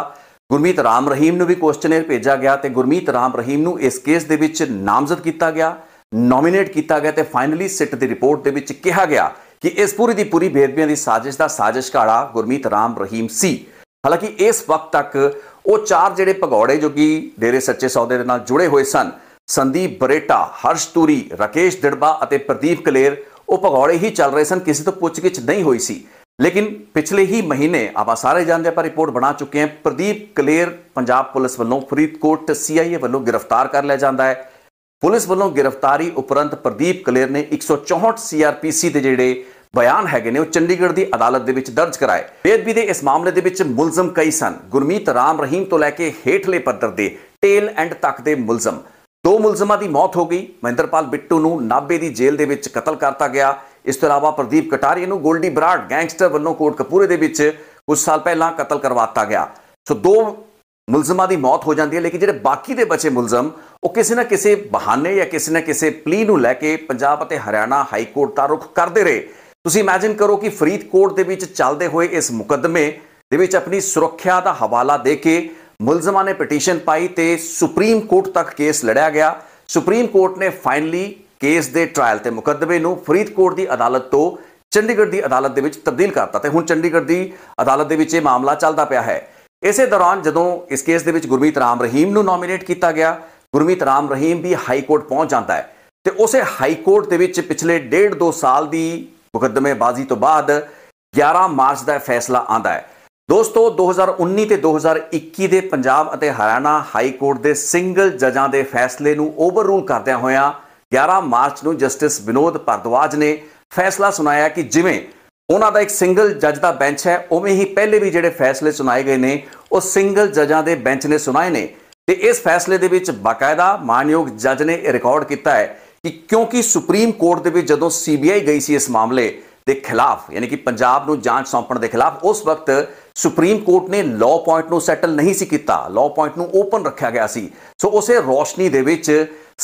ਗੁਰਮੀਤ ਰਾਮ ਰਹੀਮ ਨੂੰ ਵੀ ਕੁਐਸਚਨਰ ਭੇਜਿਆ ਗਿਆ ਤੇ ਗੁਰਮੀਤ ਰਾਮ ਰਹੀਮ ਨੂੰ ਇਸ ਕੇਸ ਦੇ ਵਿੱਚ ਨਾਮਜ਼ਦ ਕੀਤਾ ਗਿਆ ਨੋਮੀਨੇਟ ਕੀਤਾ ਗਿਆ ਤੇ ਫਾਈਨਲੀ ਸਿੱਟ ਦੀ ਰਿਪੋਰਟ ਦੇ ਵਿੱਚ ਕਿਹਾ ਗਿਆ ਕਿ ਇਸ ਪੂਰੀ ਦੀ ਪੂਰੀ ਬੇਦਬੀਆਂ ਦੀ ਸਾਜ਼ਿਸ਼ ਦਾ ਸਾਜ਼ਿਸ਼ਘਾੜਾ ਗੁਰਮੀਤ ਰਾਮ ਰਹੀਮ ਸੀ ਹਾਲਾਂਕਿ ਇਸ ਵਕਤ ਤੱਕ ਉਹ ਚਾਰ ਜਿਹੜੇ ਭਗੌੜੇ ਜੋ ਕਿ ਡੇਰੇ ਸੱਚੇ ਸੌਦੇ ਦੇ ਨਾਲ ਜੁੜੇ ਹੋਏ ਸਨ ਸੰਦੀਪ ਬਰੇਟਾ ਹਰਸ਼ ਤੂਰੀ ਰਕੇਸ਼ ਦਿੜਬਾ ਅਤੇ ਪ੍ਰਦੀਪ ਕਲੇਰ ਉਹ ਭਗੌੜੇ ਹੀ ਚੱਲ ਰਹੇ ਸਨ ਕਿਸੇ ਤੋਂ ਪੁੱਛਗਿੱਛ ਨਹੀਂ ਹੋਈ ਸੀ ਲੇਕਿਨ ਪਿਛਲੇ ਹੀ ਮਹੀਨੇ ਆਪਾਂ ਸਾਰੇ ਜਾਣਦੇ ਆਪਾਂ ਰਿਪੋਰਟ ਬਣਾ ਚੁੱਕੇ ਹਾਂ ਪ੍ਰਦੀਪ ਕਲੇਰ ਪੰਜਾਬ ਪੁਲਿਸ ਵੱਲੋਂ ਫਰੀਦਕੋਟ ਸੀਆਈਏ ਵੱਲੋਂ ਗ੍ਰਿਫਤਾਰ ਕਰ ਲਿਆ ਜਾਂਦਾ ਹੈ ਪੁਲਿਸ ਵੱਲੋਂ ਗ੍ਰਿਫਤਾਰੀ ਉਪਰੰਤ ਪ੍ਰਦੀਪ ਕਲੇਰ ਨੇ 164 ਸੀਆਰਪੀਸੀ ਦੇ ਜਿਹੜੇ ਬਿਆਨ ਹੈਗੇ ਨੇ ਉਹ ਚੰਡੀਗੜ੍ਹ ਦੀ ਅਦਾਲਤ ਦੇ ਵਿੱਚ ਦਰਜ ਕਰਾਏ ਬੇਦਬੀ ਦੇ ਇਸ ਮਾਮਲੇ ਦੇ ਵਿੱਚ ਮੁਲਜ਼ਮ ਕਈ ਸਨ ਗੁਰਮੀਤ ਰਾਮ ਰਹੀਮ ਤੋਂ ਲੈ ਕੇ ਹੇਠਲੇ ਪੱਧਰ ਦੇ ਟੇਲ ਐਂਡ ਤੱਕ ਦੇ ਮੁਲਜ਼ਮ ਦੋ ਮੁਲਜ਼ਮਾਂ ਦੀ ਮੌਤ ਹੋ ਗਈ ਮਹਿੰਦਰਪਾਲ ਬਿੱਟੂ ਨੂੰ ਨਾਬੇ ਦੀ ਜੇਲ੍ਹ ਦੇ ਵਿੱਚ ਕਤਲ ਕਰਤਾ ਗਿਆ ਇਸ ਤੋਂ ਇਲਾਵਾ ਪ੍ਰਦੀਪ ਕਟਾਰੀਆ ਨੂੰ ਗੋਲਡੀ ਬਰਾਡ ਗੈਂਗਸਟਰ ਵੱਲੋਂ ਕੋਟਕਪੂਰੇ ਦੇ ਵਿੱਚ ਕੁਝ ਸਾਲ ਪਹਿਲਾਂ ਕਤਲ ਕਰਵਾਤਾ ਗਿਆ ਸੋ ਦੋ ਮੁਲਜ਼ਮਾਂ ਦੀ ਮੌਤ ਹੋ ਜਾਂਦੀ ਹੈ ਲੇਕਿਨ ਜਿਹੜੇ ਬਾਕੀ ਦੇ ਬਚੇ ਮੁਲਜ਼ਮ ਉਹ ਕਿਸੇ ਨਾ ਕਿਸੇ ਬਹਾਨੇ ਜਾਂ ਕਿਸੇ ਨਾ ਕਿਸੇ ਪਲੀ ਨੂੰ ਲੈ ਕੇ ਪੰਜਾਬ ਅਤੇ ਹਰਿਆਣਾ ਹਾਈ ਕੋਰਟ ਦਾ ਰੁਖ ਕਰਦੇ ਰਹੇ ਤੁਸੀਂ ਇਮੇਜਿਨ ਕਰੋ ਕਿ ਫਰੀਦਕੋਟ ਦੇ ਵਿੱਚ ਚੱਲਦੇ ਹੋਏ ਇਸ ਮੁਕੱਦਮੇ ਦੇ ਵਿੱਚ ਆਪਣੀ ਸੁਰੱਖਿਆ ਦਾ ਹਵਾਲਾ ਦੇ ਕੇ ਮੁਲਜ਼ਮਾਂ ਨੇ ਪਟੀਸ਼ਨ ਪਾਈ ਤੇ ਸੁਪਰੀਮ ਕੋਰਟ ਤੱਕ ਕੇਸ ਲੜਿਆ ਗਿਆ ਸੁਪਰੀਮ ਕੋਰਟ ਨੇ ਫਾਈਨਲੀ ਕੇਸ ਦੇ ਟ੍ਰਾਇਲ ਤੇ ਮੁਕੱਦਮੇ ਨੂੰ ਫਰੀਦਕੋਟ ਦੀ ਅਦਾਲਤ ਤੋਂ ਚੰਡੀਗੜ੍ਹ ਦੀ ਅਦਾਲਤ ਦੇ ਵਿੱਚ ਤਬਦੀਲ ਕਰਤਾ ਤੇ ਹੁਣ ਚੰਡੀਗੜ੍ਹ ਦੀ ਅਦਾਲਤ ਦੇ ਵਿੱਚ ਇਹ ਮਾਮਲਾ ਚੱਲਦਾ ਪਿਆ ਹੈ ਇਸੇ ਦੌਰਾਨ ਜਦੋਂ ਇਸ ਕੇਸ ਦੇ ਵਿੱਚ ਗੁਰਮੀਤ ਰਾਮ ਰਹੀਮ ਨੂੰ ਨਾਮਿਨੇਟ ਕੀਤਾ ਗਿਆ ਗੁਰਮੀਤ ਰਾਮ ਰਹੀਮ ਵੀ ਹਾਈ ਕੋਰਟ ਪਹੁੰਚ ਜਾਂਦਾ ਹੈ ਤੇ ਉਸੇ ਹਾਈ ਕੋਰਟ ਦੇ ਵਿੱਚ ਪਿਛਲੇ 1.5 2 ਸਾਲ ਦੀ ਮੁਕੱਦਮੇਬਾਜ਼ੀ ਤੋਂ ਬਾਅਦ 11 ਮਾਰਚ ਦਾ ਫੈਸਲਾ ਆਂਦਾ ਹੈ ਦੋਸਤੋ 2019 ਤੇ 2021 ਦੇ ਪੰਜਾਬ ਅਤੇ ਹਰਿਆਣਾ ਹਾਈ ਕੋਰਟ ਦੇ ਸਿੰਗਲ ਜੱਜਾਂ ਦੇ ਫੈਸਲੇ ਨੂੰ ਓਵਰਰੂਲ ਕਰਦਿਆਂ ਹੋਇਆਂ 11 ਮਾਰਚ ਨੂੰ ਜਸਟਿਸ ਵਿਨੋਦ ਪਰਦਵਾਜ ਨੇ ਫੈਸਲਾ ਸੁਣਾਇਆ ਕਿ ਜਿਵੇਂ ਉਹਨਾਂ ਦਾ ਇੱਕ ਸਿੰਗਲ ਜੱਜ ਦਾ ਬੈਂਚ ਹੈ ਉਵੇਂ ਹੀ ਪਹਿਲੇ ਵੀ ਜਿਹੜੇ ਫੈਸਲੇ ਸੁਣਾਏ ਗਏ ਨੇ ਉਹ ਸਿੰਗਲ ਜੱਜਾਂ ਦੇ ਬੈਂਚ ਨੇ ਸੁਣਾਏ ਨੇ ਤੇ ਇਸ ਫੈਸਲੇ ਦੇ ਵਿੱਚ ਬਾਕਾਇਦਾ ਮਾਨਯੋਗ ਜੱਜ ਨੇ ਰਿਕਾਰਡ ਕੀਤਾ ਹੈ ਕਿ ਕਿਉਂਕਿ ਸੁਪਰੀਮ ਕੋਰਟ ਦੇ ਵਿੱਚ ਜਦੋਂ ਸੀਬੀਆਈ ਗਈ ਸੀ ਇਸ ਮਾਮਲੇ ਦੇ ਖਿਲਾਫ ਯਾਨੀ ਕਿ ਪੰਜਾਬ ਨੂੰ ਜਾਂਚ ਸੌਂਪਣ ਦੇ ਖਿਲਾਫ ਉਸ ਵਕਤ ਸੁਪਰੀਮ ਕੋਰਟ ਨੇ ਲਾਅ ਪੁਆਇੰਟ ਨੂੰ ਸੈਟਲ ਨਹੀਂ ਸੀ ਕੀਤਾ ਲਾਅ ਪੁਆਇੰਟ ਨੂੰ ਓਪਨ ਰੱਖਿਆ ਗਿਆ ਸੀ ਸੋ ਉਸੇ ਰੋਸ਼ਨੀ ਦੇ ਵਿੱਚ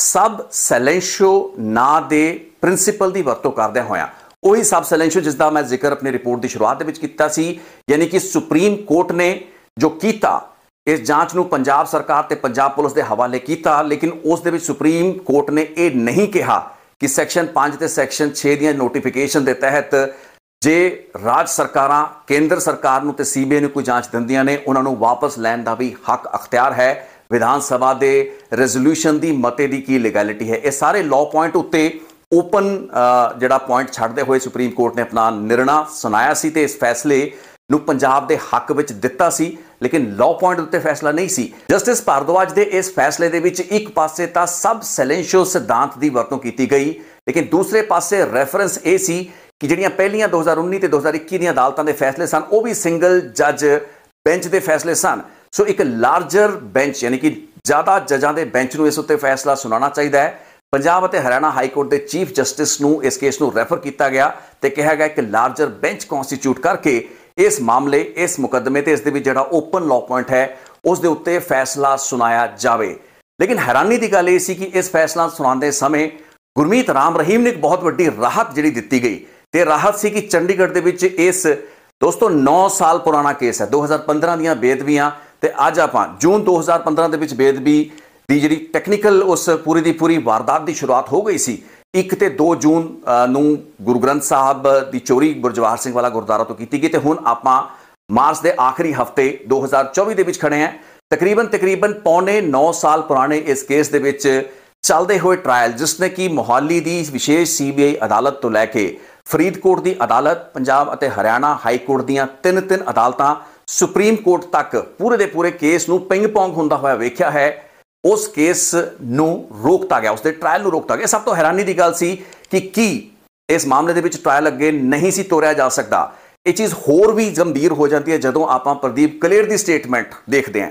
ਸਬ ਸੈਲੈਂਸ਼ੋ ਨਾ ਦੇ ਪ੍ਰਿੰਸੀਪਲ ਦੀ ਵਰਤੋਂ ਕਰਦੇ ਹੋਇਆ ਉਹੀ ਸਬ ਸੈਲੈਂਸ਼ੋ ਜਿਸ ਦਾ ਮੈਂ ਜ਼ਿਕਰ ਆਪਣੀ ਰਿਪੋਰਟ ਦੀ ਸ਼ੁਰੂਆਤ ਦੇ ਵਿੱਚ ਕੀਤਾ ਸੀ ਯਾਨੀ ਕਿ ਸੁਪਰੀਮ ਕੋਰਟ ਨੇ ਜੋ ਕੀਤਾ ਇਸ ਜਾਂਚ ਨੂੰ ਪੰਜਾਬ ਸਰਕਾਰ ਤੇ ਪੰਜਾਬ ਪੁਲਿਸ ਦੇ ਹਵਾਲੇ ਕੀਤਾ ਲੇਕਿਨ ਉਸ ਦੇ ਵਿੱਚ ਸੁਪਰੀਮ ਕੋਰਟ ਨੇ ਇਹ ਨਹੀਂ ਕਿਹਾ ਕਿ ਸੈਕਸ਼ਨ 5 ਤੇ ਸੈਕਸ਼ਨ 6 ਦੀਆਂ ਨੋਟੀਫਿਕੇਸ਼ਨ ਦੇ ਤਹਿਤ ਜੇ ਰਾਜ ਸਰਕਾਰਾਂ ਕੇਂਦਰ ਸਰਕਾਰ ਨੂੰ ਤੇ ਸੀਬੀਆਈ ਨੂੰ ਕੋਈ ਜਾਂਚ ਦਿੰਦੀਆਂ ਨੇ ਉਹਨਾਂ ਨੂੰ ਵਾਪਸ ਲੈਣ ਦਾ ਵੀ ਹੱਕ ਅਖਤਿਆਰ ਹੈ ਵਿਧਾਨ ਸਭਾ ਦੇ ਰੈਜ਼ੋਲੂਸ਼ਨ ਦੀ ਮਤੇ ਦੀ ਕੀ ਲੀਗੈਲਿਟੀ ਹੈ ਇਹ ਸਾਰੇ ਲਾਅ ਪੁਆਇੰਟ ਉੱਤੇ ਓਪਨ ਜਿਹੜਾ ਪੁਆਇੰਟ ਛੱਡਦੇ ਹੋਏ ਸੁਪਰੀਮ ਕੋਰਟ ਨੇ ਆਪਣਾ ਨਿਰਣਾ ਸੁਣਾਇਆ ਸੀ ਤੇ ਇਸ ਫੈਸਲੇ ਨੂੰ ਪੰਜਾਬ ਦੇ ਹੱਕ ਵਿੱਚ ਦਿੱਤਾ ਸੀ ਲੇਕਿਨ ਲਾਅ ਪੁਆਇੰਟ ਉੱਤੇ ਫੈਸਲਾ ਨਹੀਂ ਸੀ ਜਸਟਿਸ ਭਾਰਦਵਾਜ ਦੇ ਇਸ ਫੈਸਲੇ ਦੇ ਵਿੱਚ ਇੱਕ ਪਾਸੇ ਤਾਂ ਸਬ ਸੈਲੈਂਸ਼ੀਓ ਸਿਧਾਂਤ ਦੀ ਵਰਤੋਂ ਕੀਤੀ ਗਈ ਲੇਕਿਨ ਦੂਸਰੇ ਪਾਸੇ ਰੈਫਰੈਂਸ ਇਹ ਸੀ ਕਿ ਜਿਹੜੀਆਂ ਪਹਿਲੀਆਂ 2019 ਤੇ 2021 ਦੀਆਂ ਅਦਾਲਤਾਂ ਦੇ ਫੈਸਲੇ ਸਨ ਉਹ ਵੀ ਸਿੰਗਲ ਜੱਜ ਬੈਂਚ ਦੇ ਫੈਸਲੇ ਸਨ ਸੋ ਇੱਕ ਲਾਰਜਰ ਬੈਂਚ ਯਾਨੀ ਕਿ ਜ਼ਿਆਦਾ ਜੱਜਾਂ ਦੇ ਬੈਂਚ ਨੂੰ ਇਸ ਉੱਤੇ ਫੈਸਲਾ ਸੁਣਾਉਣਾ ਚਾਹੀਦਾ ਹੈ ਪੰਜਾਬ ਅਤੇ ਹਰਿਆਣਾ ਹਾਈ ਕੋਰਟ ਦੇ ਚੀਫ ਜਸਟਿਸ ਨੂੰ ਇਸ ਕੇਸ ਨੂੰ ਰੈਫਰ ਕੀਤਾ ਗਿਆ ਤੇ ਕਿਹਾ ਗਿਆ ਕਿ ਲਾਰਜਰ ਬੈਂਚ ਕਨਸਟੀਟਿਊਟ ਕਰਕੇ ਇਸ ਮਾਮਲੇ ਇਸ ਮੁਕੱਦਮੇ ਤੇ ਇਸ ਦੇ ਵਿੱਚ ਜਿਹੜਾ ਓਪਨ ਲਾਅ ਪੁਆਇੰਟ ਹੈ ਉਸ ਦੇ ਉੱਤੇ ਫੈਸਲਾ ਸੁਣਾਇਆ ਜਾਵੇ ਲੇਕਿਨ ਹੈਰਾਨੀ ਦੀ ਗੱਲ ਇਹ ਸੀ ਕਿ ਇਸ ਫੈਸਲਾ ਸੁਣਾਉਂਦੇ ਸਮੇਂ ਗੁਰਮੀਤ ਰਾਮ ਰਹੀਮ ਨੇ ਇੱਕ ਬਹੁਤ ਵੱਡੀ ਰਾਹਤ ਜਿਹੜੀ ਦਿੱਤੀ ਗਈ ਤੇ ਰਾਹਤ ਸੀ ਕਿ ਚੰਡੀਗੜ੍ਹ ਦੇ ਵਿੱਚ ਇਸ ਦੋਸਤੋ 9 ਸਾਲ ਪੁਰਾਣਾ ਕੇਸ ਹੈ 2015 ਦੀਆਂ ਬੇਦਬੀਆਂ ਤੇ ਅੱਜ ਆਪਾਂ ਜੂਨ 2015 ਦੇ ਵਿੱਚ ਬੇਦਬੀ ਦੀ ਜਿਹੜੀ ਟੈਕਨੀਕਲ ਉਸ ਪੂਰੀ ਦੀ ਪੂਰੀ ਵਾਰਦਾਤ ਦੀ ਸ਼ੁਰੂਆਤ ਹੋ ਗਈ ਸੀ 1 ਤੇ 2 ਜੂਨ ਨੂੰ ਗੁਰੂ ਗ੍ਰੰਥ ਸਾਹਿਬ ਦੀ ਚੋਰੀ ਬੁਰਜਵਾਰ ਸਿੰਘ ਵਾਲਾ ਗੁਰਦਾਰਾ ਤੋਂ ਕੀਤੀ ਗਈ ਤੇ ਹੁਣ ਆਪਾਂ ਮਾਰਚ ਦੇ ਆਖਰੀ ਹਫਤੇ 2024 ਦੇ ਵਿੱਚ ਖੜੇ ਆ ਤਕਰੀਬਨ ਤਕਰੀਬਨ ਪੌਣੇ 9 ਸਾਲ ਪੁਰਾਣੇ ਇਸ ਕੇਸ ਦੇ ਵਿੱਚ ਚੱਲਦੇ ਹੋਏ ਟ੍ਰਾਇਲ ਜਿਸ ਨੇ ਕੀ ਮੋਹਾਲੀ ਦੀ ਵਿਸ਼ੇਸ਼ ਸੀਬੀਆਈ ਅਦਾਲਤ ਤੋਂ ਲੈ ਕੇ ਫਰੀਦਕੋਟ ਦੀ ਅਦਾਲਤ ਪੰਜਾਬ ਅਤੇ ਹਰਿਆਣਾ ਹਾਈ ਕੋਰਟ ਦੀਆਂ ਤਿੰਨ ਤਿੰਨ ਅਦਾਲਤਾਂ ਸੁਪਰੀਮ ਕੋਰਟ ਤੱਕ ਪੂਰੇ ਦੇ ਪੂਰੇ ਕੇਸ ਨੂੰ ਪਿੰਗ ਪੋਂਗ ਹੁੰਦਾ ਹੋਇਆ ਵੇਖਿਆ ਹੈ ਉਸ ਕੇਸ ਨੂੰ ਰੋਕਤਾ ਗਿਆ ਉਸਦੇ ਟ੍ਰਾਇਲ ਨੂੰ ਰੋਕਤਾ ਗਿਆ ਸਭ ਤੋਂ ਹੈਰਾਨੀ ਦੀ ਗੱਲ ਸੀ ਕਿ ਕੀ ਇਸ ਮਾਮਲੇ ਦੇ ਵਿੱਚ ਟ੍ਰਾਇਲ ਅੱਗੇ ਨਹੀਂ ਸੀ ਤੋਰਿਆ ਜਾ ਸਕਦਾ ਇਹ ਚੀਜ਼ ਹੋਰ ਵੀ ਗੰਭੀਰ ਹੋ ਜਾਂਦੀ ਹੈ ਜਦੋਂ ਆਪਾਂ ਪ੍ਰਦੀਪ ਕਲੇਰ ਦੀ ਸਟੇਟਮੈਂਟ ਦੇਖਦੇ ਹਾਂ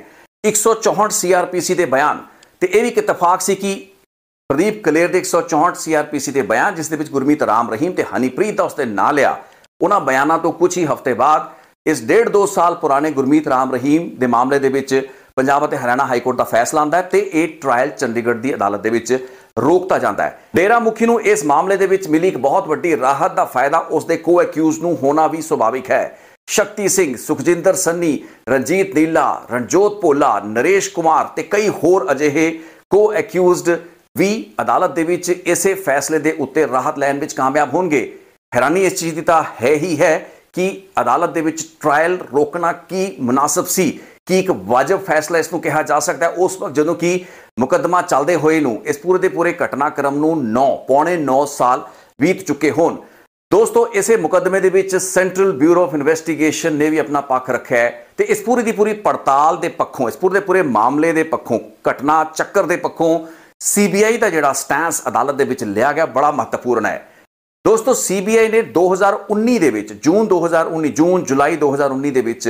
164 ਸੀਆਰਪੀਸੀ ਦੇ ਬਿਆਨ ਤੇ ਇਹ ਵੀ ਕਿ ਇਤਫਾਕ ਸੀ ਕਿ ਪ੍ਰਦੀਪ ਕਲੇਰ ਦੇ 164 ਸੀਆਰਪੀਸੀ ਦੇ ਬਿਆਨ ਜਿਸ ਦੇ ਵਿੱਚ ਗੁਰਮੀਤ ਰਾਮ ਰਹੀਮ ਤੇ ਹਨੀਪ੍ਰੀਤ ਦਾ ਉਸਦੇ ਨਾਂ ਲਿਆ ਉਹਨਾਂ ਬਿਆਨਾਂ ਤੋਂ ਕੁਝ ਹੀ ਹਫ਼ਤੇ ਬਾਅਦ ਇਸ 1.5 2 ਸਾਲ ਪੁਰਾਣੇ ਗੁਰਮੀਤ ਰਾਮ ਰਹੀਮ ਦੇ ਮਾਮਲੇ ਦੇ ਵਿੱਚ ਪੰਜਾਬ ਅਤੇ ਹਰਿਆਣਾ ਹਾਈ ਕੋਰਟ ਦਾ ਫੈਸਲਾ ਆਂਦਾ ਹੈ ਤੇ ਇਹ ਟ੍ਰਾਇਲ ਚੰਡੀਗੜ੍ਹ ਦੀ ਅਦਾਲਤ ਦੇ ਵਿੱਚ ਰੋਕਤਾ ਜਾਂਦਾ ਹੈ ਡੇਰਾ ਮੁਖੀ ਨੂੰ ਇਸ ਮਾਮਲੇ ਦੇ ਵਿੱਚ ਮਿਲੀ ਇੱਕ ਬਹੁਤ ਵੱਡੀ ਰਾਹਤ ਦਾ ਫਾਇਦਾ ਉਸ ਦੇ ਕੋ-ਐਕਿਊਜ਼ ਨੂੰ ਹੋਣਾ ਵੀ ਸੁਭਾਵਿਕ ਹੈ ਸ਼ਕਤੀ ਸਿੰਘ ਸੁਖਜਿੰਦਰ ਸੰਨੀ ਰਣਜੀਤ ਨੀਲਾ ਰਣਜੋਤ ਭੋਲਾ ਨਰੇਸ਼ ਕੁਮਾਰ ਤੇ ਕਈ ਹੋਰ ਅਜਿਹੇ ਕੋ-ਐਕਿਊਜ਼ਡ ਵੀ ਅਦਾਲਤ ਦੇ ਵਿੱਚ ਇਸੇ ਫੈਸਲੇ ਦੇ ਉੱਤੇ ਰਾਹਤ ਲੈਣ ਵਿੱਚ ਕਾਮਯਾਬ ਹੋਣਗੇ ਹੈਰਾਨੀ ਇਸ ਚੀਜ਼ ਦੀ ਤਾਂ ਹੈ ਹੀ ਹੈ ਕਿ ਅਦਾਲਤ ਦੇ ਵਿੱਚ ਟ੍ਰਾਇਲ ਰੋਕਣਾ ਕੀ ਮناسب ਸੀ ਕਿ ਇੱਕ ਵਾਜਬ ਫੈਸਲਾ ਇਸ ਨੂੰ ਕਿਹਾ ਜਾ ਸਕਦਾ ਹੈ ਉਸ ਵਕਤ ਜਦੋਂ ਕਿ ਮੁਕੱਦਮਾ ਚੱਲਦੇ ਹੋਏ ਨੂੰ ਇਸ ਪੂਰੇ ਦੇ ਪੂਰੇ ਘਟਨਾਕ੍ਰਮ ਨੂੰ 9 ਪੌਣੇ 9 ਸਾਲ ਬੀਤ ਚੁੱਕੇ ਹੋਣ ਦੋਸਤੋ ਇਸੇ ਮੁਕੱਦਮੇ ਦੇ ਵਿੱਚ ਸੈਂਟਰਲ ਬਿਊਰੋ ਆਫ ਇਨਵੈਸਟੀਗੇਸ਼ਨ ਨੇ ਵੀ ਆਪਣਾ ਪੱਖ ਰੱਖਿਆ ਹੈ ਤੇ ਇਸ ਪੂਰੀ ਦੀ ਪੂਰੀ ਪੜਤਾਲ ਦੇ ਪੱਖੋਂ ਇਸ ਪੂਰੇ ਦੇ ਪੂਰੇ ਮਾਮਲੇ ਦੇ ਪੱਖੋਂ ਘਟਨਾ ਚੱਕਰ ਦੇ ਪੱਖੋਂ ਸੀਬੀਆਈ ਦਾ ਜਿਹੜਾ ਸਟੈਂਸ ਅਦਾਲਤ ਦੇ ਵਿੱਚ ਲਿਆ ਗਿਆ ਬੜਾ ਮਹੱਤਵਪੂਰਨ ਹੈ ਦੋਸਤੋ ਸੀਬੀਆਈ ਨੇ 2019 ਦੇ ਵਿੱਚ ਜੂਨ 2019 ਜੂਨ ਜੁਲਾਈ 2019 ਦੇ ਵਿੱਚ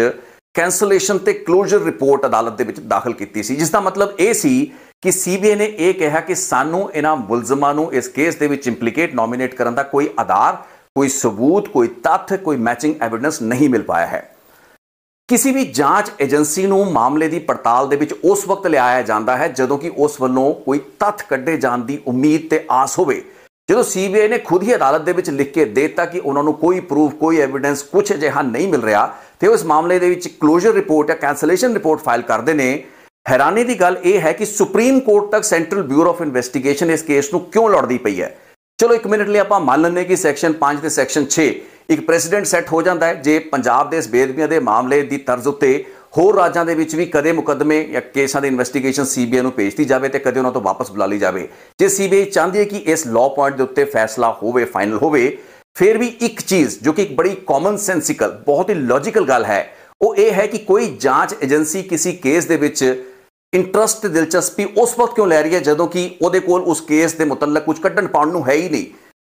ਕੈਂਸਲੇਸ਼ਨ ਤੇ ਕਲੋਜ਼ਰ ਰਿਪੋਰਟ ਅਦਾਲਤ ਦੇ ਵਿੱਚ ਦਾਖਲ ਕੀਤੀ ਸੀ ਜਿਸ ਦਾ ਮਤਲਬ ਇਹ ਸੀ ਕਿ ਸੀਬੀਆਈ ਨੇ ਇਹ ਕਿਹਾ ਕਿ ਸਾਨੂੰ ਇਹਨਾਂ ਮੁਲਜ਼ਮਾਂ ਨੂੰ ਇਸ ਕੇਸ ਦੇ ਵਿੱਚ ਇੰਪਲੀਕੇਟ ਨੋਮੀਨੇਟ ਕਰਨ ਦਾ ਕੋਈ ਆਧਾਰ ਕੋਈ ਸਬੂਤ ਕੋਈ ਤੱਥ ਕੋਈ ਮੈਚਿੰਗ ਐਵੀਡੈਂਸ ਨਹੀਂ ਮਿਲ ਪਾਇਆ ਹੈ ਕਿਸੇ ਵੀ ਜਾਂਚ ਏਜੰਸੀ ਨੂੰ ਮਾਮਲੇ ਦੀ ਪੜਤਾਲ ਦੇ ਵਿੱਚ ਉਸ ਵਕਤ ਲਿਆਇਆ ਜਾਂਦਾ ਹੈ ਜਦੋਂ ਕਿ ਉਸ ਵੱਲੋਂ ਕੋਈ ਤੱਥ ਕੱਢੇ ਜਾਣ ਦੀ ਉਮੀਦ ਤੇ ਆਸ ਹੋਵੇ ਜਦੋਂ ਸੀਬੀਆਈ ਨੇ ਖੁਦ ਹੀ ਅਦਾਲਤ ਦੇ ਵਿੱਚ ਲਿਖ ਕੇ ਦੇ ਦਿੱਤਾ ਕਿ ਉਹਨਾਂ ਨੂੰ ਕੋਈ ਪ੍ਰੂਫ ਕੋਈ ਐਵੀਡੈਂਸ ਕੁਝ ਅਜਿਹਾ ਨਹੀਂ ਮਿਲ ਰਿਹਾ ਤੇ ਉਸ ਮਾਮਲੇ ਦੇ ਵਿੱਚ ਕਲੋਜ਼ਰ ਰਿਪੋਰਟ ਜਾਂ ਕੈਨਸਲੇਸ਼ਨ ਰਿਪੋਰਟ ਫਾਈਲ ਕਰਦੇ ਨੇ ਹੈਰਾਨੀ ਦੀ ਗੱਲ ਇਹ ਹੈ ਕਿ ਸੁਪਰੀਮ ਕੋਰਟ ਤੱਕ ਸੈਂਟਰਲ ਬਿਊਰੋ ਆਫ ਇਨਵੈਸਟੀਗੇਸ਼ਨ ਇਸ ਕੇਸ ਨੂੰ ਕਿਉਂ ਲੜਦੀ ਪਈ ਹੈ ਚਲੋ 1 ਮਿੰਟ ਲਈ ਆਪਾਂ ਮੰਨ ਲੈਂਦੇ ਕਿ ਸੈਕਸ਼ਨ 5 ਤੇ ਸੈਕਸ਼ਨ 6 ਇੱਕ ਪ੍ਰੈਸੀਡੈਂਟ ਸੈੱਟ ਹੋ ਜਾਂਦਾ ਹੈ ਜੇ ਪੰਜਾਬ ਦੇ ਇਸ ਬੇਦਬੀਆਂ ਦੇ ਮਾਮਲੇ ਦੀ ਤਰਜ਼ ਉੱਤੇ ਹੋਰ ਰਾਜਾਂ ਦੇ ਵਿੱਚ ਵੀ ਕਦੇ ਮੁਕਦਮੇ ਜਾਂ ਕੇਸਾਂ ਦੀ ਇਨਵੈਸਟੀਗੇਸ਼ਨ ਸੀਬੀਆਈ ਨੂੰ ਭੇਜਤੀ ਜਾਵੇ ਤੇ ਕਦੇ ਉਹਨਾਂ ਤੋਂ ਵਾਪਸ ਬੁਲਾ ਲਈ ਜਾਵੇ ਜੇ ਸੀਬੀਆਈ ਚਾਹੁੰਦੀ ਹੈ ਕਿ ਇਸ ਲਾਅ ਪੁਆਇੰਟ ਦੇ ਉੱਤੇ ਫੈਸਲਾ ਹੋਵੇ ਫਾਈਨਲ ਹੋਵੇ ਫਿਰ ਵੀ ਇੱਕ ਚੀਜ਼ ਜੋ ਕਿ ਇੱਕ ਬੜੀ ਕਾਮਨ ਸੈਂਸਿਕਲ ਬਹੁਤ ਹੀ ਲੌਜੀਕਲ ਗੱਲ ਹੈ ਉਹ ਇਹ ਹੈ ਕਿ ਕੋਈ ਜਾਂਚ ਏਜੰਸੀ ਕਿਸੇ ਕੇਸ ਦੇ ਵਿੱਚ ਇੰਟਰਸਟ ਦਿਲਚਸਪੀ ਉਸ ਵਕਤ ਕਿਉਂ ਲੈ ਰਹੀ ਹੈ ਜਦੋਂ ਕਿ ਉਹਦੇ ਕੋਲ ਉਸ ਕੇਸ ਦੇ ਮੁਤਲਕ ਕੁਝ ਕੱਢਣ ਪਾਉਣ ਨੂੰ ਹੈ ਹੀ ਨਹੀਂ